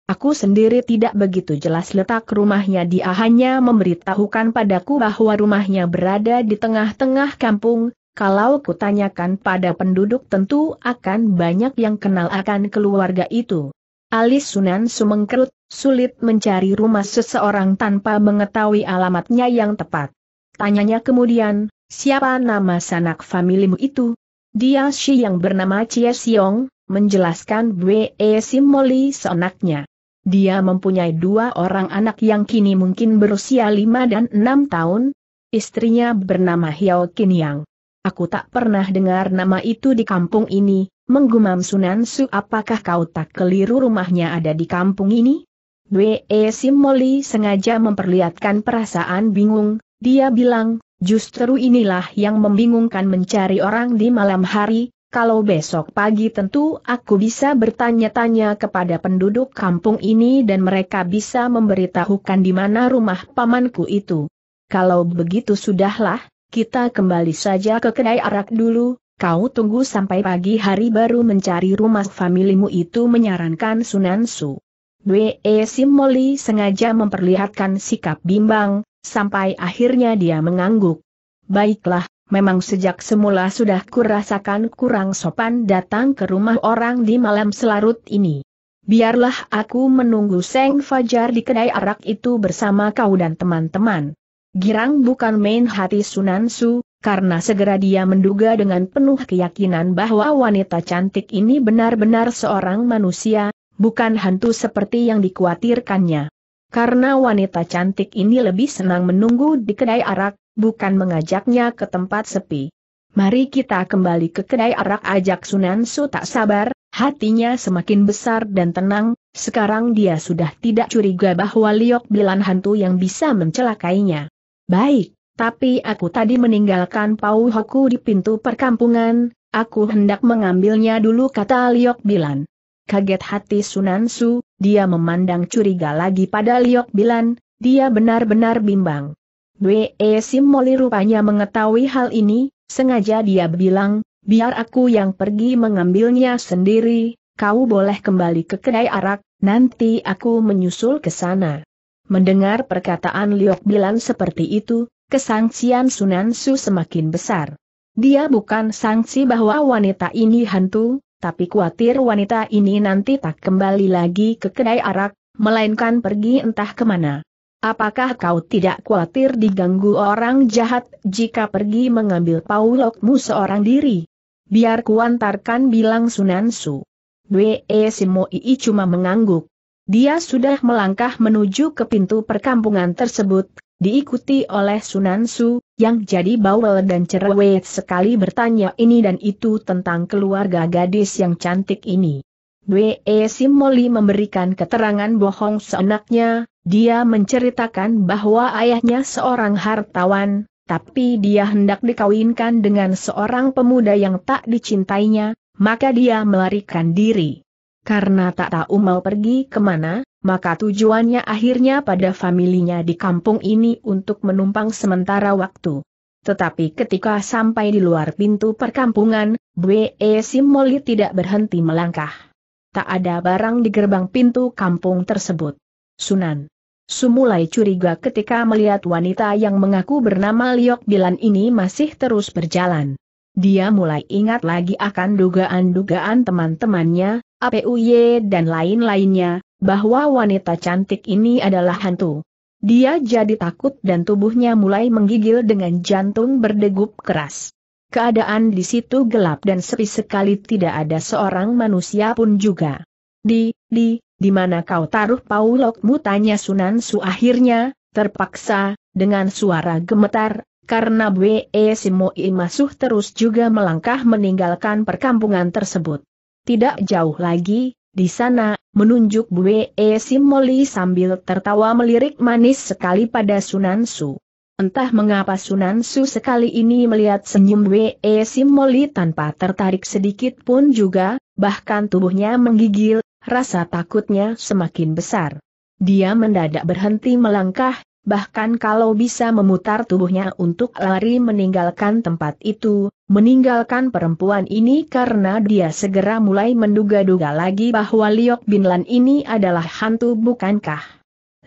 Aku sendiri tidak begitu jelas letak rumahnya dia hanya memberitahukan padaku bahwa rumahnya berada di tengah-tengah kampung, kalau kutanyakan pada penduduk tentu akan banyak yang kenal akan keluarga itu. Alis Sunan sumengkerut, sulit mencari rumah seseorang tanpa mengetahui alamatnya yang tepat. Tanyanya kemudian, siapa nama sanak familimu itu? Dia si yang bernama Cie Siong, menjelaskan Bwe Simoli sonaknya. Dia mempunyai dua orang anak yang kini mungkin berusia lima dan enam tahun. Istrinya bernama Hiao Yang. Aku tak pernah dengar nama itu di kampung ini, Menggumam Sunan Su apakah kau tak keliru rumahnya ada di kampung ini? Sim Moli sengaja memperlihatkan perasaan bingung, dia bilang, justru inilah yang membingungkan mencari orang di malam hari, kalau besok pagi tentu aku bisa bertanya-tanya kepada penduduk kampung ini dan mereka bisa memberitahukan di mana rumah pamanku itu. Kalau begitu sudahlah, kita kembali saja ke kedai arak dulu, Kau tunggu sampai pagi hari baru mencari rumah familimu itu menyarankan Sunan Su. Bwe Simoli sengaja memperlihatkan sikap bimbang, sampai akhirnya dia mengangguk. Baiklah, memang sejak semula sudah kurasakan kurang sopan datang ke rumah orang di malam selarut ini. Biarlah aku menunggu Seng Fajar di kedai arak itu bersama kau dan teman-teman. Girang bukan main hati Sunan Su, karena segera dia menduga dengan penuh keyakinan bahwa wanita cantik ini benar-benar seorang manusia, bukan hantu seperti yang dikhawatirkannya. Karena wanita cantik ini lebih senang menunggu di kedai arak, bukan mengajaknya ke tempat sepi. Mari kita kembali ke kedai arak ajak Sunan Su tak sabar, hatinya semakin besar dan tenang, sekarang dia sudah tidak curiga bahwa Liok Bilan hantu yang bisa mencelakainya. Baik. Tapi aku tadi meninggalkan Pau Hoku di pintu perkampungan, aku hendak mengambilnya dulu kata Liok Bilan. Kaget hati Sunan Su, dia memandang curiga lagi pada Liok Bilan, dia benar-benar bimbang. E Sim Simoli rupanya mengetahui hal ini, sengaja dia bilang, biar aku yang pergi mengambilnya sendiri, kau boleh kembali ke kedai arak, nanti aku menyusul ke sana. Mendengar perkataan Liok Bilan seperti itu, kesangsian Sunan Su semakin besar. Dia bukan sangsi bahwa wanita ini hantu, tapi khawatir wanita ini nanti tak kembali lagi ke kedai arak, melainkan pergi entah kemana. Apakah kau tidak khawatir diganggu orang jahat jika pergi mengambil paulokmu seorang diri? Biar kuantarkan bilang Sunan Su. Dwe Simoi cuma mengangguk. Dia sudah melangkah menuju ke pintu perkampungan tersebut, diikuti oleh Sunan Su, yang jadi bawel dan cerewet sekali bertanya ini dan itu tentang keluarga gadis yang cantik ini. Wei e Simoli memberikan keterangan bohong seenaknya, dia menceritakan bahwa ayahnya seorang hartawan, tapi dia hendak dikawinkan dengan seorang pemuda yang tak dicintainya, maka dia melarikan diri. Karena tak tahu mau pergi kemana, maka tujuannya akhirnya pada familinya di kampung ini untuk menumpang sementara waktu. Tetapi ketika sampai di luar pintu perkampungan, Bwe Simoli tidak berhenti melangkah. Tak ada barang di gerbang pintu kampung tersebut. Sunan. Sumulai curiga ketika melihat wanita yang mengaku bernama Liok Bilan ini masih terus berjalan. Dia mulai ingat lagi akan dugaan-dugaan teman-temannya, APUY dan lain-lainnya, bahwa wanita cantik ini adalah hantu. Dia jadi takut dan tubuhnya mulai menggigil dengan jantung berdegup keras. Keadaan di situ gelap dan sepi sekali tidak ada seorang manusia pun juga. Di, di, di mana kau taruh paulokmu tanya Sunan Su akhirnya, terpaksa, dengan suara gemetar, karena B.E. Simo Imasuh terus juga melangkah meninggalkan perkampungan tersebut. Tidak jauh lagi, di sana, menunjuk Bue e Simoli sambil tertawa melirik manis sekali pada Sunan Su. Entah mengapa Sunan Su sekali ini melihat senyum E. Simoli tanpa tertarik sedikit pun juga, bahkan tubuhnya menggigil, rasa takutnya semakin besar. Dia mendadak berhenti melangkah, bahkan kalau bisa memutar tubuhnya untuk lari meninggalkan tempat itu, meninggalkan perempuan ini karena dia segera mulai menduga-duga lagi bahwa Liok Lan ini adalah hantu bukankah.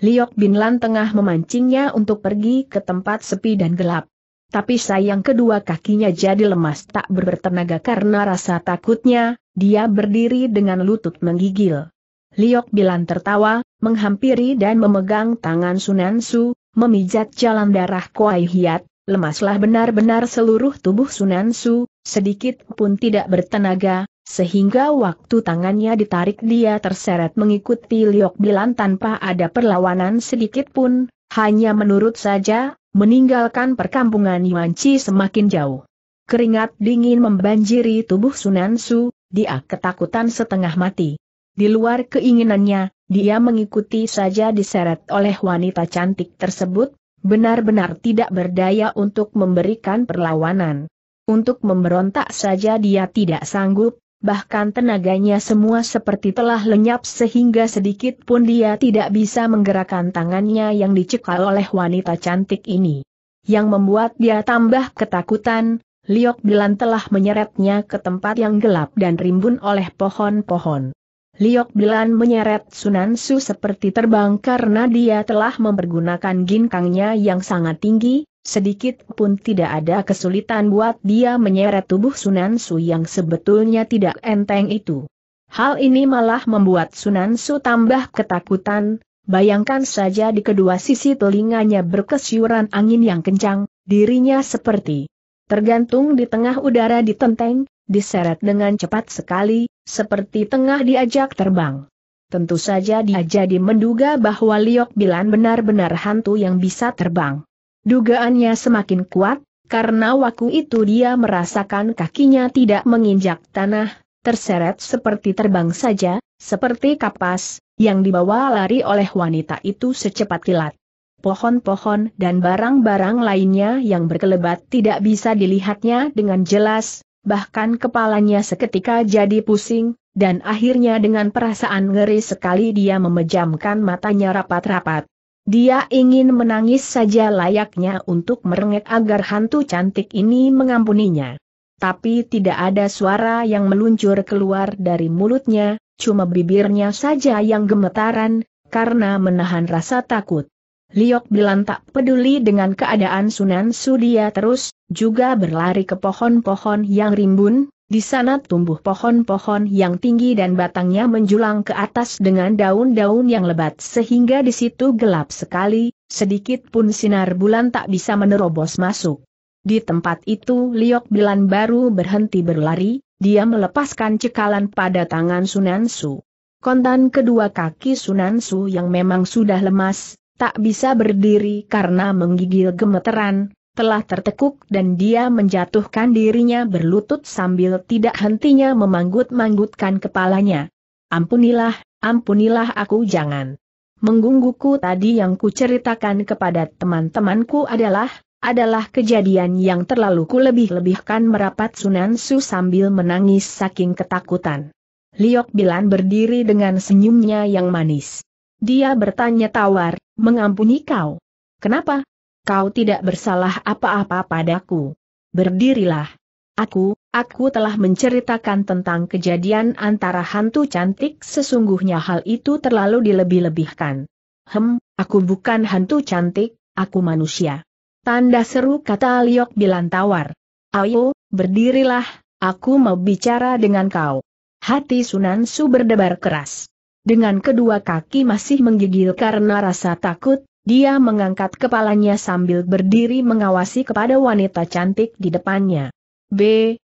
Liok Lan tengah memancingnya untuk pergi ke tempat sepi dan gelap. Tapi sayang kedua kakinya jadi lemas tak bertenaga karena rasa takutnya, dia berdiri dengan lutut menggigil. Liok Bilan tertawa, menghampiri dan memegang tangan Sunan Su, memijat jalan darah Kuai Hiat, lemaslah benar-benar seluruh tubuh Sunan Su, sedikit pun tidak bertenaga, sehingga waktu tangannya ditarik dia terseret mengikuti Liok Bilan tanpa ada perlawanan sedikit pun, hanya menurut saja, meninggalkan perkampungan Yuan Chi semakin jauh. Keringat dingin membanjiri tubuh Sunan Su, dia ketakutan setengah mati. Di luar keinginannya, dia mengikuti saja diseret oleh wanita cantik tersebut, benar-benar tidak berdaya untuk memberikan perlawanan. Untuk memberontak saja dia tidak sanggup, bahkan tenaganya semua seperti telah lenyap sehingga sedikit pun dia tidak bisa menggerakkan tangannya yang dicekal oleh wanita cantik ini. Yang membuat dia tambah ketakutan, Liok Bilan telah menyeretnya ke tempat yang gelap dan rimbun oleh pohon-pohon. Liok Bilan menyeret Sunan Su seperti terbang karena dia telah mempergunakan ginkangnya yang sangat tinggi, sedikit pun tidak ada kesulitan buat dia menyeret tubuh Sunan Su yang sebetulnya tidak enteng itu. Hal ini malah membuat Sunan Su tambah ketakutan, bayangkan saja di kedua sisi telinganya berkesyuran angin yang kencang, dirinya seperti tergantung di tengah udara ditenteng, diseret dengan cepat sekali, seperti tengah diajak terbang. Tentu saja dia jadi menduga bahwa Liok Bilan benar-benar hantu yang bisa terbang. Dugaannya semakin kuat, karena waktu itu dia merasakan kakinya tidak menginjak tanah, terseret seperti terbang saja, seperti kapas, yang dibawa lari oleh wanita itu secepat kilat. Pohon-pohon dan barang-barang lainnya yang berkelebat tidak bisa dilihatnya dengan jelas, bahkan kepalanya seketika jadi pusing, dan akhirnya dengan perasaan ngeri sekali dia memejamkan matanya rapat-rapat. Dia ingin menangis saja layaknya untuk merengek agar hantu cantik ini mengampuninya. Tapi tidak ada suara yang meluncur keluar dari mulutnya, cuma bibirnya saja yang gemetaran, karena menahan rasa takut. Liok Bilan tak peduli dengan keadaan Sunan Sudia terus, juga berlari ke pohon-pohon yang rimbun, di sana tumbuh pohon-pohon yang tinggi dan batangnya menjulang ke atas dengan daun-daun yang lebat sehingga di situ gelap sekali, sedikit pun sinar bulan tak bisa menerobos masuk. Di tempat itu Liok Bilan baru berhenti berlari, dia melepaskan cekalan pada tangan Sunan Su. Kontan kedua kaki Sunan Su yang memang sudah lemas, tak bisa berdiri karena menggigil gemeteran, telah tertekuk dan dia menjatuhkan dirinya berlutut sambil tidak hentinya memanggut-manggutkan kepalanya. Ampunilah, ampunilah aku jangan. Menggungguku tadi yang kuceritakan kepada teman-temanku adalah, adalah kejadian yang terlalu lebih lebihkan merapat Sunan Su sambil menangis saking ketakutan. Liok Bilan berdiri dengan senyumnya yang manis. Dia bertanya tawar, mengampuni kau. Kenapa? Kau tidak bersalah apa-apa padaku. Berdirilah. Aku, aku telah menceritakan tentang kejadian antara hantu cantik sesungguhnya hal itu terlalu dilebih-lebihkan. Hem, aku bukan hantu cantik, aku manusia. Tanda seru kata Liok tawar. Ayo, berdirilah, aku mau bicara dengan kau. Hati Sunan Su berdebar keras. Dengan kedua kaki masih menggigil karena rasa takut, dia mengangkat kepalanya sambil berdiri mengawasi kepada wanita cantik di depannya. B.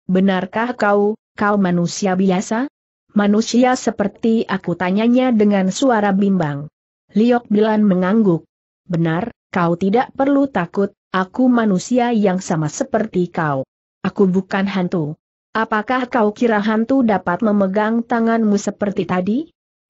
Benarkah kau, kau manusia biasa? Manusia seperti aku tanyanya dengan suara bimbang. Liok Bilan mengangguk. Benar, kau tidak perlu takut, aku manusia yang sama seperti kau. Aku bukan hantu. Apakah kau kira hantu dapat memegang tanganmu seperti tadi?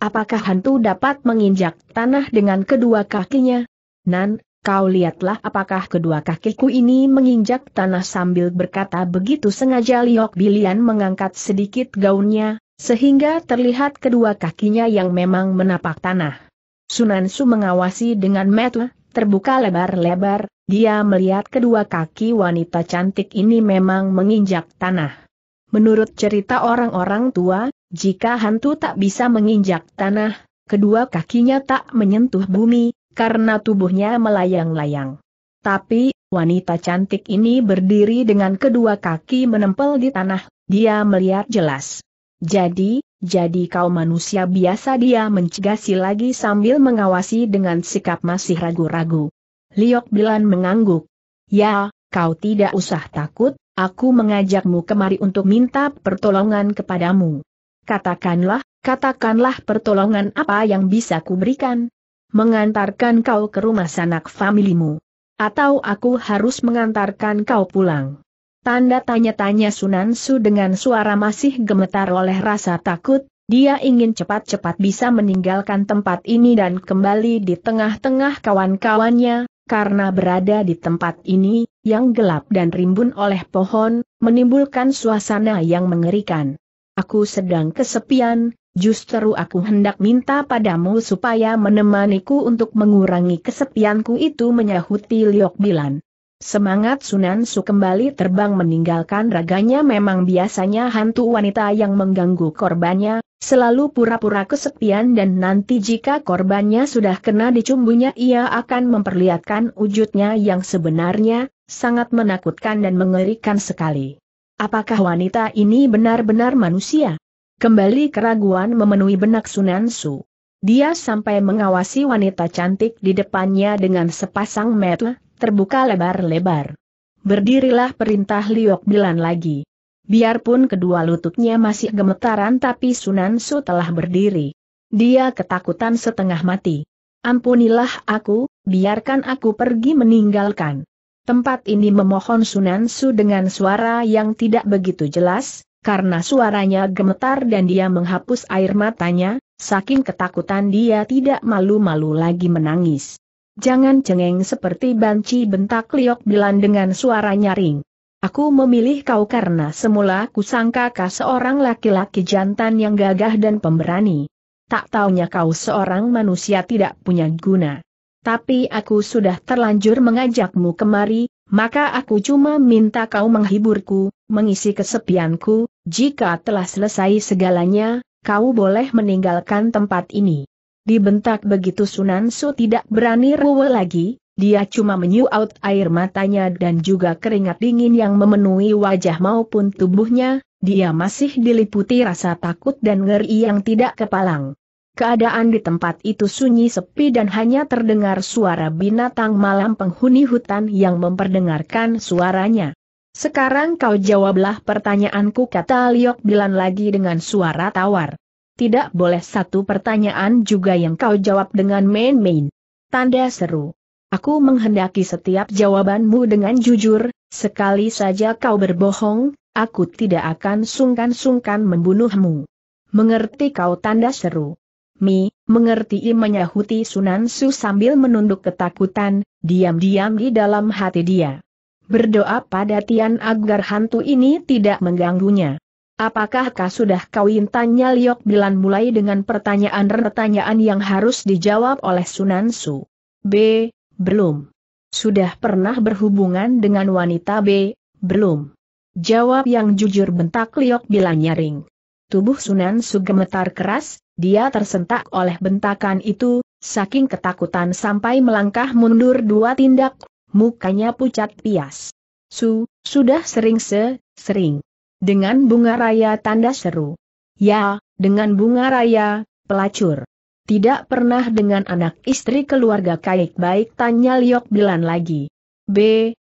Apakah hantu dapat menginjak tanah dengan kedua kakinya? Nan, kau lihatlah apakah kedua kakiku ini menginjak tanah sambil berkata begitu sengaja Liok Bilian mengangkat sedikit gaunnya, sehingga terlihat kedua kakinya yang memang menapak tanah. Sunan Su mengawasi dengan metu, terbuka lebar-lebar, dia melihat kedua kaki wanita cantik ini memang menginjak tanah. Menurut cerita orang-orang tua, jika hantu tak bisa menginjak tanah, kedua kakinya tak menyentuh bumi, karena tubuhnya melayang-layang. Tapi, wanita cantik ini berdiri dengan kedua kaki menempel di tanah, dia melihat jelas. Jadi, jadi kau manusia biasa dia mencegasi lagi sambil mengawasi dengan sikap masih ragu-ragu. Liok Bilan mengangguk. Ya, kau tidak usah takut, aku mengajakmu kemari untuk minta pertolongan kepadamu. Katakanlah, katakanlah pertolongan apa yang bisa kuberikan. Mengantarkan kau ke rumah sanak familimu. Atau aku harus mengantarkan kau pulang. Tanda tanya-tanya Sunan Su dengan suara masih gemetar oleh rasa takut, dia ingin cepat-cepat bisa meninggalkan tempat ini dan kembali di tengah-tengah kawan-kawannya, karena berada di tempat ini, yang gelap dan rimbun oleh pohon, menimbulkan suasana yang mengerikan aku sedang kesepian, justru aku hendak minta padamu supaya menemaniku untuk mengurangi kesepianku itu menyahuti Liok Bilan. Semangat Sunan Su kembali terbang meninggalkan raganya memang biasanya hantu wanita yang mengganggu korbannya, selalu pura-pura kesepian dan nanti jika korbannya sudah kena dicumbunya ia akan memperlihatkan wujudnya yang sebenarnya, sangat menakutkan dan mengerikan sekali. Apakah wanita ini benar-benar manusia? Kembali keraguan memenuhi benak Sunan Su. Dia sampai mengawasi wanita cantik di depannya dengan sepasang mata, terbuka lebar-lebar. Berdirilah perintah Liok Bilan lagi. Biarpun kedua lututnya masih gemetaran tapi Sunan Su telah berdiri. Dia ketakutan setengah mati. Ampunilah aku, biarkan aku pergi meninggalkan. Tempat ini memohon Sunan Su dengan suara yang tidak begitu jelas, karena suaranya gemetar dan dia menghapus air matanya, saking ketakutan dia tidak malu-malu lagi menangis. Jangan cengeng seperti banci bentak Liok bilang dengan suara nyaring. Aku memilih kau karena semula kusangka kau seorang laki-laki jantan yang gagah dan pemberani. Tak taunya kau seorang manusia tidak punya guna tapi aku sudah terlanjur mengajakmu kemari, maka aku cuma minta kau menghiburku, mengisi kesepianku, jika telah selesai segalanya, kau boleh meninggalkan tempat ini. Dibentak begitu Sunan Su tidak berani ruwe lagi, dia cuma menyuaut air matanya dan juga keringat dingin yang memenuhi wajah maupun tubuhnya, dia masih diliputi rasa takut dan ngeri yang tidak kepalang. Keadaan di tempat itu sunyi sepi dan hanya terdengar suara binatang malam penghuni hutan yang memperdengarkan suaranya. Sekarang kau jawablah pertanyaanku kata Liok Bilan lagi dengan suara tawar. Tidak boleh satu pertanyaan juga yang kau jawab dengan main-main. Tanda seru. Aku menghendaki setiap jawabanmu dengan jujur, sekali saja kau berbohong, aku tidak akan sungkan-sungkan membunuhmu. Mengerti kau tanda seru. Mi, mengerti menyahuti Sunan Su sambil menunduk ketakutan, diam-diam di dalam hati dia. Berdoa pada Tian agar hantu ini tidak mengganggunya. Apakah kau sudah kawin? Tanya Liok Bilan mulai dengan pertanyaan-pertanyaan yang harus dijawab oleh Sunan Su. B. Belum. Sudah pernah berhubungan dengan wanita B? Belum. Jawab yang jujur bentak Liok Bilan nyaring. Tubuh Sunan Su gemetar keras, dia tersentak oleh bentakan itu, saking ketakutan sampai melangkah mundur dua tindak, mukanya pucat pias. Su, sudah sering se, sering. Dengan bunga raya tanda seru. Ya, dengan bunga raya, pelacur. Tidak pernah dengan anak istri keluarga kaik baik tanya Liok Bilan lagi. B,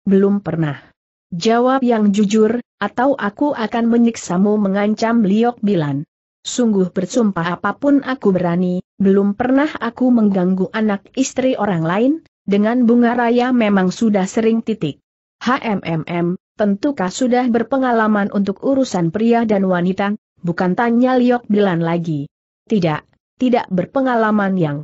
belum pernah. Jawab yang jujur, atau aku akan menyiksamu mengancam Liok Bilan. Sungguh bersumpah apapun aku berani, belum pernah aku mengganggu anak istri orang lain, dengan bunga raya memang sudah sering titik. HMMM, tentukah sudah berpengalaman untuk urusan pria dan wanita, bukan tanya Liok Dilan lagi. Tidak, tidak berpengalaman yang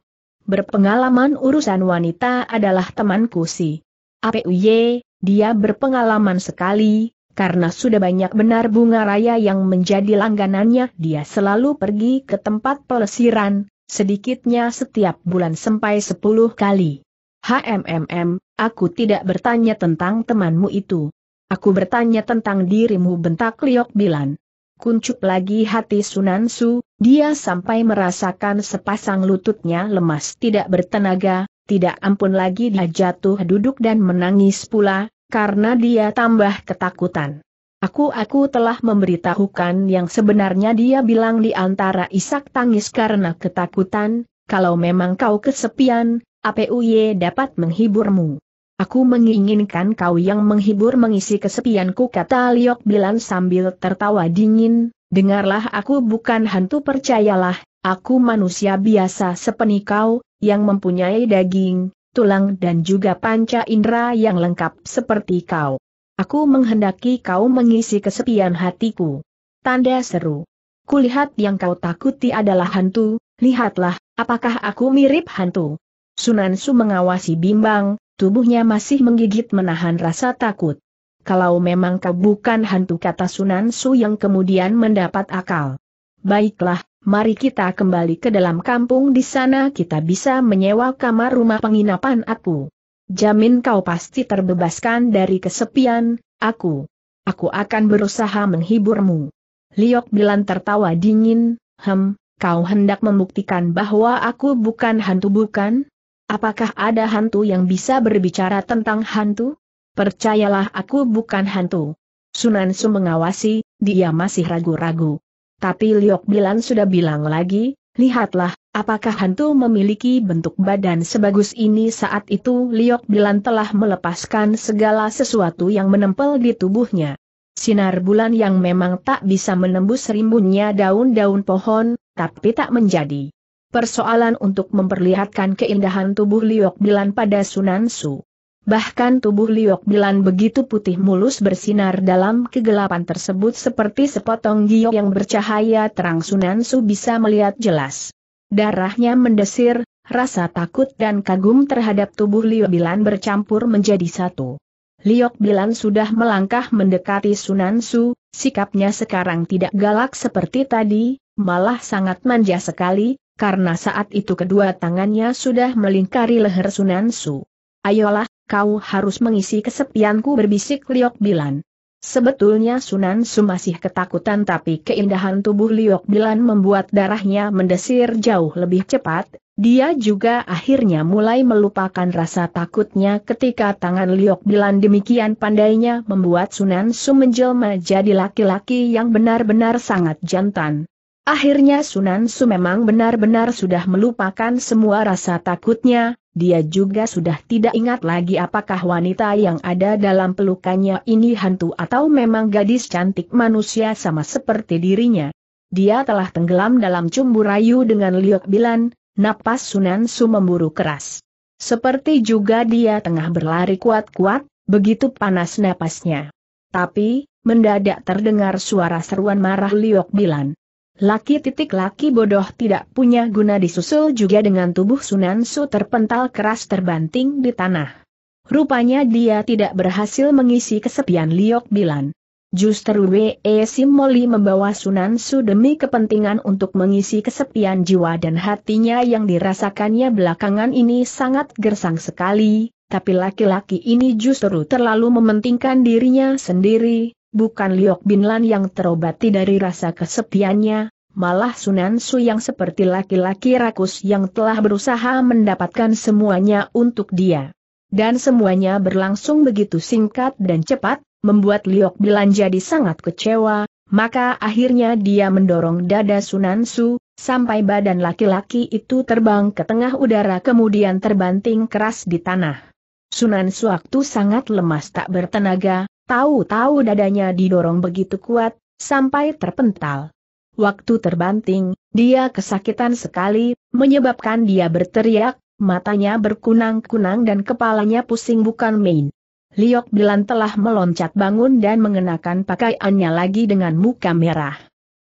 berpengalaman urusan wanita adalah temanku si APUY, dia berpengalaman sekali, karena sudah banyak benar bunga raya yang menjadi langganannya, dia selalu pergi ke tempat pelesiran, sedikitnya setiap bulan sampai sepuluh kali. HMMM, aku tidak bertanya tentang temanmu itu. Aku bertanya tentang dirimu bentak Liok Bilan. Kuncup lagi hati Sunan Su, dia sampai merasakan sepasang lututnya lemas tidak bertenaga, tidak ampun lagi dia jatuh duduk dan menangis pula, karena dia tambah ketakutan. Aku-aku telah memberitahukan yang sebenarnya dia bilang di antara isak tangis karena ketakutan, kalau memang kau kesepian, APUY dapat menghiburmu. Aku menginginkan kau yang menghibur mengisi kesepianku kata Liok Bilan sambil tertawa dingin, dengarlah aku bukan hantu percayalah, aku manusia biasa sepeni kau, yang mempunyai daging, tulang dan juga panca indera yang lengkap seperti kau. Aku menghendaki kau mengisi kesepian hatiku. Tanda seru. Kulihat yang kau takuti adalah hantu, lihatlah, apakah aku mirip hantu? Sunan Su mengawasi bimbang, tubuhnya masih menggigit menahan rasa takut. Kalau memang kau bukan hantu kata Sunan Su yang kemudian mendapat akal. Baiklah, Mari kita kembali ke dalam kampung di sana kita bisa menyewa kamar rumah penginapan aku. Jamin kau pasti terbebaskan dari kesepian, aku. Aku akan berusaha menghiburmu. Liok Bilan tertawa dingin, hem, kau hendak membuktikan bahwa aku bukan hantu bukan? Apakah ada hantu yang bisa berbicara tentang hantu? Percayalah aku bukan hantu. Sunan Su mengawasi, dia masih ragu-ragu. Tapi Liok Bilan sudah bilang lagi, lihatlah, apakah hantu memiliki bentuk badan sebagus ini saat itu Liok Bilan telah melepaskan segala sesuatu yang menempel di tubuhnya. Sinar bulan yang memang tak bisa menembus rimbunnya daun-daun pohon, tapi tak menjadi persoalan untuk memperlihatkan keindahan tubuh Liok Bilan pada Sunan Su. Bahkan tubuh Liok Bilan begitu putih mulus bersinar dalam kegelapan tersebut seperti sepotong giok yang bercahaya terang Sunan Su bisa melihat jelas. Darahnya mendesir, rasa takut dan kagum terhadap tubuh Liok Bilan bercampur menjadi satu. Liok Bilan sudah melangkah mendekati Sunan Su, sikapnya sekarang tidak galak seperti tadi, malah sangat manja sekali, karena saat itu kedua tangannya sudah melingkari leher Sunan Su. Ayolah, kau harus mengisi kesepianku berbisik Liok Bilan. Sebetulnya Sunan Su masih ketakutan tapi keindahan tubuh Liok Bilan membuat darahnya mendesir jauh lebih cepat, dia juga akhirnya mulai melupakan rasa takutnya ketika tangan Liok Bilan demikian pandainya membuat Sunan Su menjelma jadi laki-laki yang benar-benar sangat jantan. Akhirnya Sunan Su memang benar-benar sudah melupakan semua rasa takutnya, dia juga sudah tidak ingat lagi apakah wanita yang ada dalam pelukannya ini hantu atau memang gadis cantik manusia sama seperti dirinya. Dia telah tenggelam dalam cumbu rayu dengan liuk bilan, napas Sunan Su memburu keras. Seperti juga dia tengah berlari kuat-kuat, begitu panas napasnya. Tapi, mendadak terdengar suara seruan marah liuk bilan. Laki titik laki bodoh tidak punya guna disusul juga dengan tubuh Sunan Su terpental keras terbanting di tanah. Rupanya dia tidak berhasil mengisi kesepian Liok Bilan. Justru W.E. Simoli membawa Sunan Su demi kepentingan untuk mengisi kesepian jiwa dan hatinya yang dirasakannya belakangan ini sangat gersang sekali, tapi laki-laki ini justru terlalu mementingkan dirinya sendiri, Bukan Liok Binlan yang terobati dari rasa kesepiannya, malah Sunan Su yang seperti laki-laki rakus yang telah berusaha mendapatkan semuanya untuk dia. Dan semuanya berlangsung begitu singkat dan cepat, membuat Liok Binlan jadi sangat kecewa, maka akhirnya dia mendorong dada Sunan Su, sampai badan laki-laki itu terbang ke tengah udara kemudian terbanting keras di tanah. Sunan waktu sangat lemas tak bertenaga, Tahu-tahu dadanya didorong begitu kuat, sampai terpental. Waktu terbanting, dia kesakitan sekali, menyebabkan dia berteriak, matanya berkunang-kunang dan kepalanya pusing bukan main. Liok Bilan telah meloncat bangun dan mengenakan pakaiannya lagi dengan muka merah.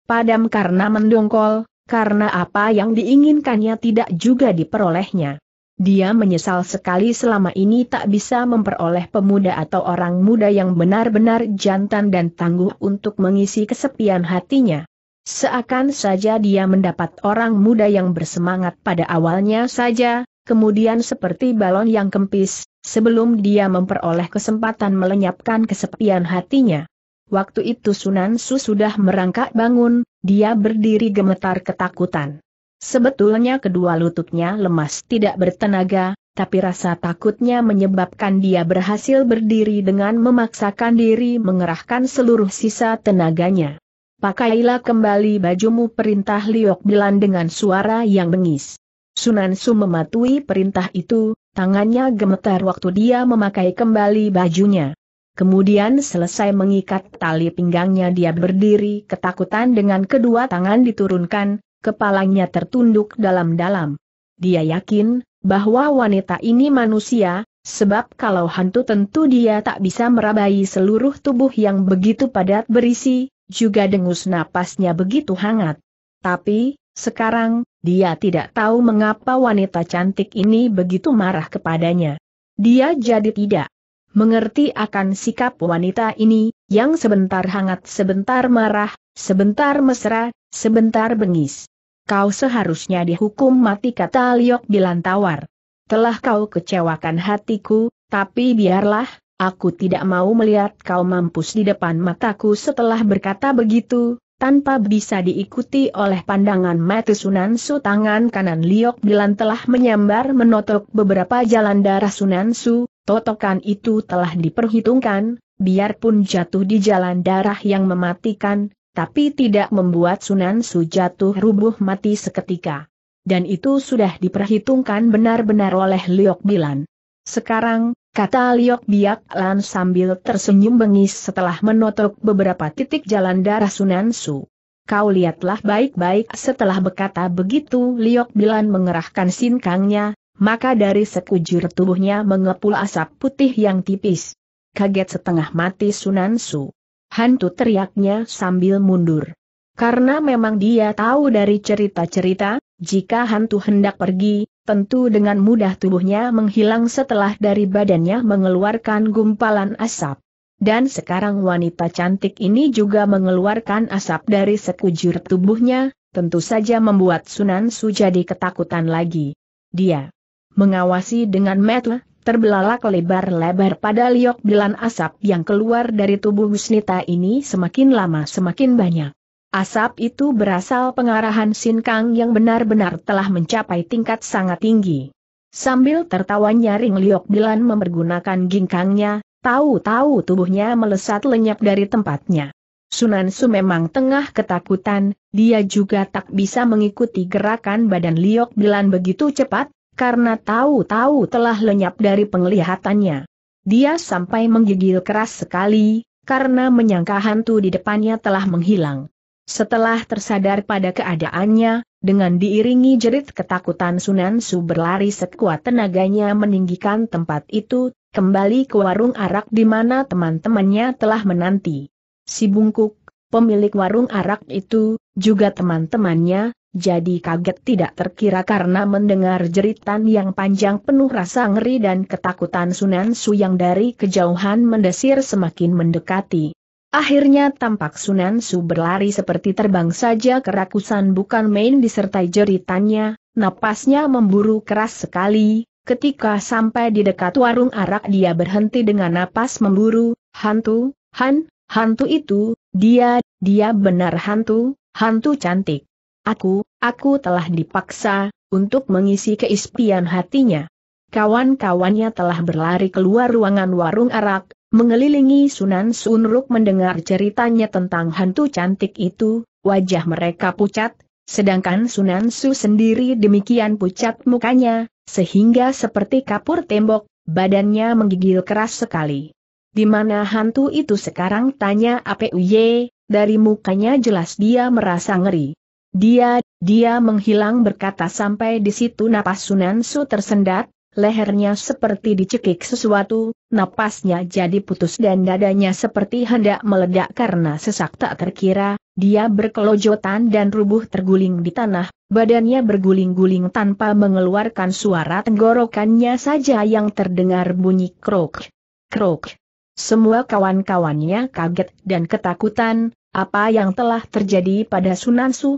Padam karena mendongkol, karena apa yang diinginkannya tidak juga diperolehnya. Dia menyesal sekali selama ini tak bisa memperoleh pemuda atau orang muda yang benar-benar jantan dan tangguh untuk mengisi kesepian hatinya. Seakan saja dia mendapat orang muda yang bersemangat pada awalnya saja, kemudian seperti balon yang kempis, sebelum dia memperoleh kesempatan melenyapkan kesepian hatinya. Waktu itu Sunan Su sudah merangkak bangun, dia berdiri gemetar ketakutan. Sebetulnya kedua lututnya lemas tidak bertenaga, tapi rasa takutnya menyebabkan dia berhasil berdiri dengan memaksakan diri mengerahkan seluruh sisa tenaganya. Pakailah kembali bajumu perintah Liok Bilan dengan suara yang bengis. Sunan Su mematuhi perintah itu, tangannya gemetar waktu dia memakai kembali bajunya. Kemudian selesai mengikat tali pinggangnya dia berdiri ketakutan dengan kedua tangan diturunkan, kepalanya tertunduk dalam-dalam. Dia yakin, bahwa wanita ini manusia, sebab kalau hantu tentu dia tak bisa merabai seluruh tubuh yang begitu padat berisi, juga dengus napasnya begitu hangat. Tapi, sekarang, dia tidak tahu mengapa wanita cantik ini begitu marah kepadanya. Dia jadi tidak mengerti akan sikap wanita ini, yang sebentar hangat sebentar marah, Sebentar mesra, sebentar bengis. Kau seharusnya dihukum mati kata Liok Bilantawar. Telah kau kecewakan hatiku, tapi biarlah, aku tidak mau melihat kau mampus di depan mataku setelah berkata begitu, tanpa bisa diikuti oleh pandangan mata Sunan Su tangan kanan Liok Bilan telah menyambar menotok beberapa jalan darah Sunan Su, totokan itu telah diperhitungkan, biarpun jatuh di jalan darah yang mematikan, tapi tidak membuat Sunan Su jatuh rubuh mati seketika. Dan itu sudah diperhitungkan benar-benar oleh Liok Bilan. Sekarang, kata Liok Biak Lan sambil tersenyum bengis setelah menotok beberapa titik jalan darah Sunan Su. Kau lihatlah baik-baik setelah berkata begitu Liok Bilan mengerahkan sinkangnya, maka dari sekujur tubuhnya mengepul asap putih yang tipis. Kaget setengah mati Sunan Su. Hantu teriaknya sambil mundur. Karena memang dia tahu dari cerita-cerita, jika hantu hendak pergi, tentu dengan mudah tubuhnya menghilang setelah dari badannya mengeluarkan gumpalan asap. Dan sekarang wanita cantik ini juga mengeluarkan asap dari sekujur tubuhnya, tentu saja membuat Sunan Su jadi ketakutan lagi. Dia mengawasi dengan mata Terbelalak lebar-lebar pada liok bilan asap yang keluar dari tubuh Husnita ini semakin lama semakin banyak. Asap itu berasal pengarahan Sinkang yang benar-benar telah mencapai tingkat sangat tinggi. Sambil tertawa nyaring Liok Bilan mempergunakan gingkangnya, tahu-tahu tubuhnya melesat lenyap dari tempatnya. Sunan Su memang tengah ketakutan, dia juga tak bisa mengikuti gerakan badan Liok Bilan begitu cepat, karena tahu-tahu telah lenyap dari penglihatannya. Dia sampai menggigil keras sekali, karena menyangka hantu di depannya telah menghilang. Setelah tersadar pada keadaannya, dengan diiringi jerit ketakutan Sunan Su berlari sekuat tenaganya meninggikan tempat itu, kembali ke warung arak di mana teman-temannya telah menanti. Si Bungkuk, pemilik warung arak itu, juga teman-temannya, jadi kaget tidak terkira karena mendengar jeritan yang panjang penuh rasa ngeri dan ketakutan Sunan Su yang dari kejauhan mendesir semakin mendekati. Akhirnya tampak Sunan Su berlari seperti terbang saja kerakusan bukan main disertai jeritannya, napasnya memburu keras sekali, ketika sampai di dekat warung arak dia berhenti dengan napas memburu, hantu, han, hantu itu, dia, dia benar hantu, hantu cantik. Aku, aku telah dipaksa, untuk mengisi keispian hatinya. Kawan-kawannya telah berlari keluar ruangan warung arak, mengelilingi Sunan Sunruk mendengar ceritanya tentang hantu cantik itu, wajah mereka pucat, sedangkan Sunan Su sendiri demikian pucat mukanya, sehingga seperti kapur tembok, badannya menggigil keras sekali. Di mana hantu itu sekarang tanya APUY, dari mukanya jelas dia merasa ngeri. Dia, dia menghilang berkata sampai di situ napas Sunan Su tersendat, lehernya seperti dicekik sesuatu, napasnya jadi putus dan dadanya seperti hendak meledak karena sesak tak terkira, dia berkelojotan dan rubuh terguling di tanah, badannya berguling-guling tanpa mengeluarkan suara tenggorokannya saja yang terdengar bunyi krok, krok. Semua kawan-kawannya kaget dan ketakutan, apa yang telah terjadi pada Sunan Su,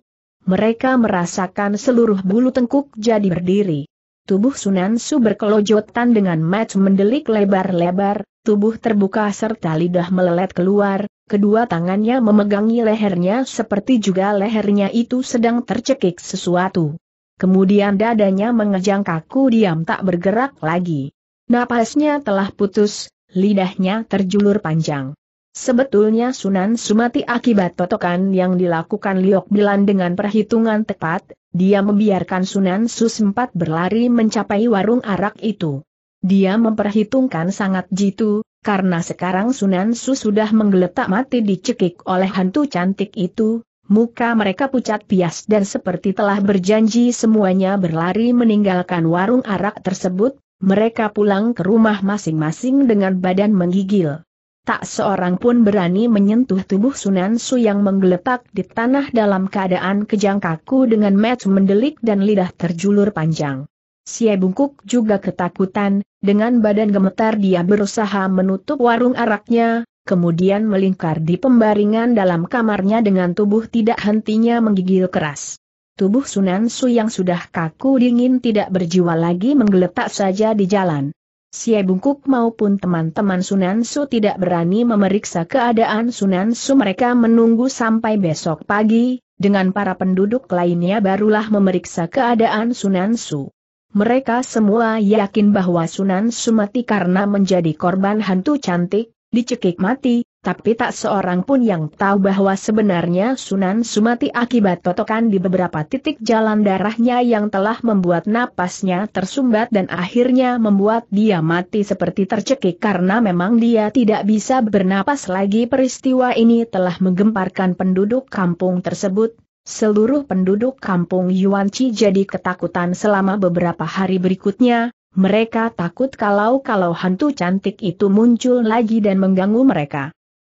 mereka merasakan seluruh bulu tengkuk jadi berdiri. Tubuh Sunan Su berkelojotan dengan match mendelik lebar-lebar, tubuh terbuka serta lidah melelet keluar, kedua tangannya memegangi lehernya seperti juga lehernya itu sedang tercekik sesuatu. Kemudian dadanya mengejang kaku diam tak bergerak lagi. Napasnya telah putus, lidahnya terjulur panjang. Sebetulnya Sunan Sumati akibat totokan yang dilakukan Liok Bilan dengan perhitungan tepat, dia membiarkan Sunan Su sempat berlari mencapai warung arak itu. Dia memperhitungkan sangat jitu, karena sekarang Sunan Su sudah menggeletak mati dicekik oleh hantu cantik itu, muka mereka pucat pias dan seperti telah berjanji semuanya berlari meninggalkan warung arak tersebut, mereka pulang ke rumah masing-masing dengan badan menggigil tak seorang pun berani menyentuh tubuh Sunan Su yang menggeletak di tanah dalam keadaan kejang kaku dengan mata mendelik dan lidah terjulur panjang. Si Bungkuk juga ketakutan, dengan badan gemetar dia berusaha menutup warung araknya, kemudian melingkar di pembaringan dalam kamarnya dengan tubuh tidak hentinya menggigil keras. Tubuh Sunan Su yang sudah kaku dingin tidak berjiwa lagi menggeletak saja di jalan. Si Bungkuk maupun teman-teman Sunan Su tidak berani memeriksa keadaan Sunan Su mereka menunggu sampai besok pagi, dengan para penduduk lainnya barulah memeriksa keadaan Sunan Su. Mereka semua yakin bahwa Sunan Su mati karena menjadi korban hantu cantik, dicekik mati, tapi tak seorang pun yang tahu bahwa sebenarnya Sunan Sumati akibat totokan di beberapa titik jalan darahnya yang telah membuat napasnya tersumbat dan akhirnya membuat dia mati seperti tercekik karena memang dia tidak bisa bernapas lagi peristiwa ini telah menggemparkan penduduk kampung tersebut, Seluruh penduduk kampung Yuanci jadi ketakutan selama beberapa hari berikutnya, mereka takut kalau-kalau hantu cantik itu muncul lagi dan mengganggu mereka.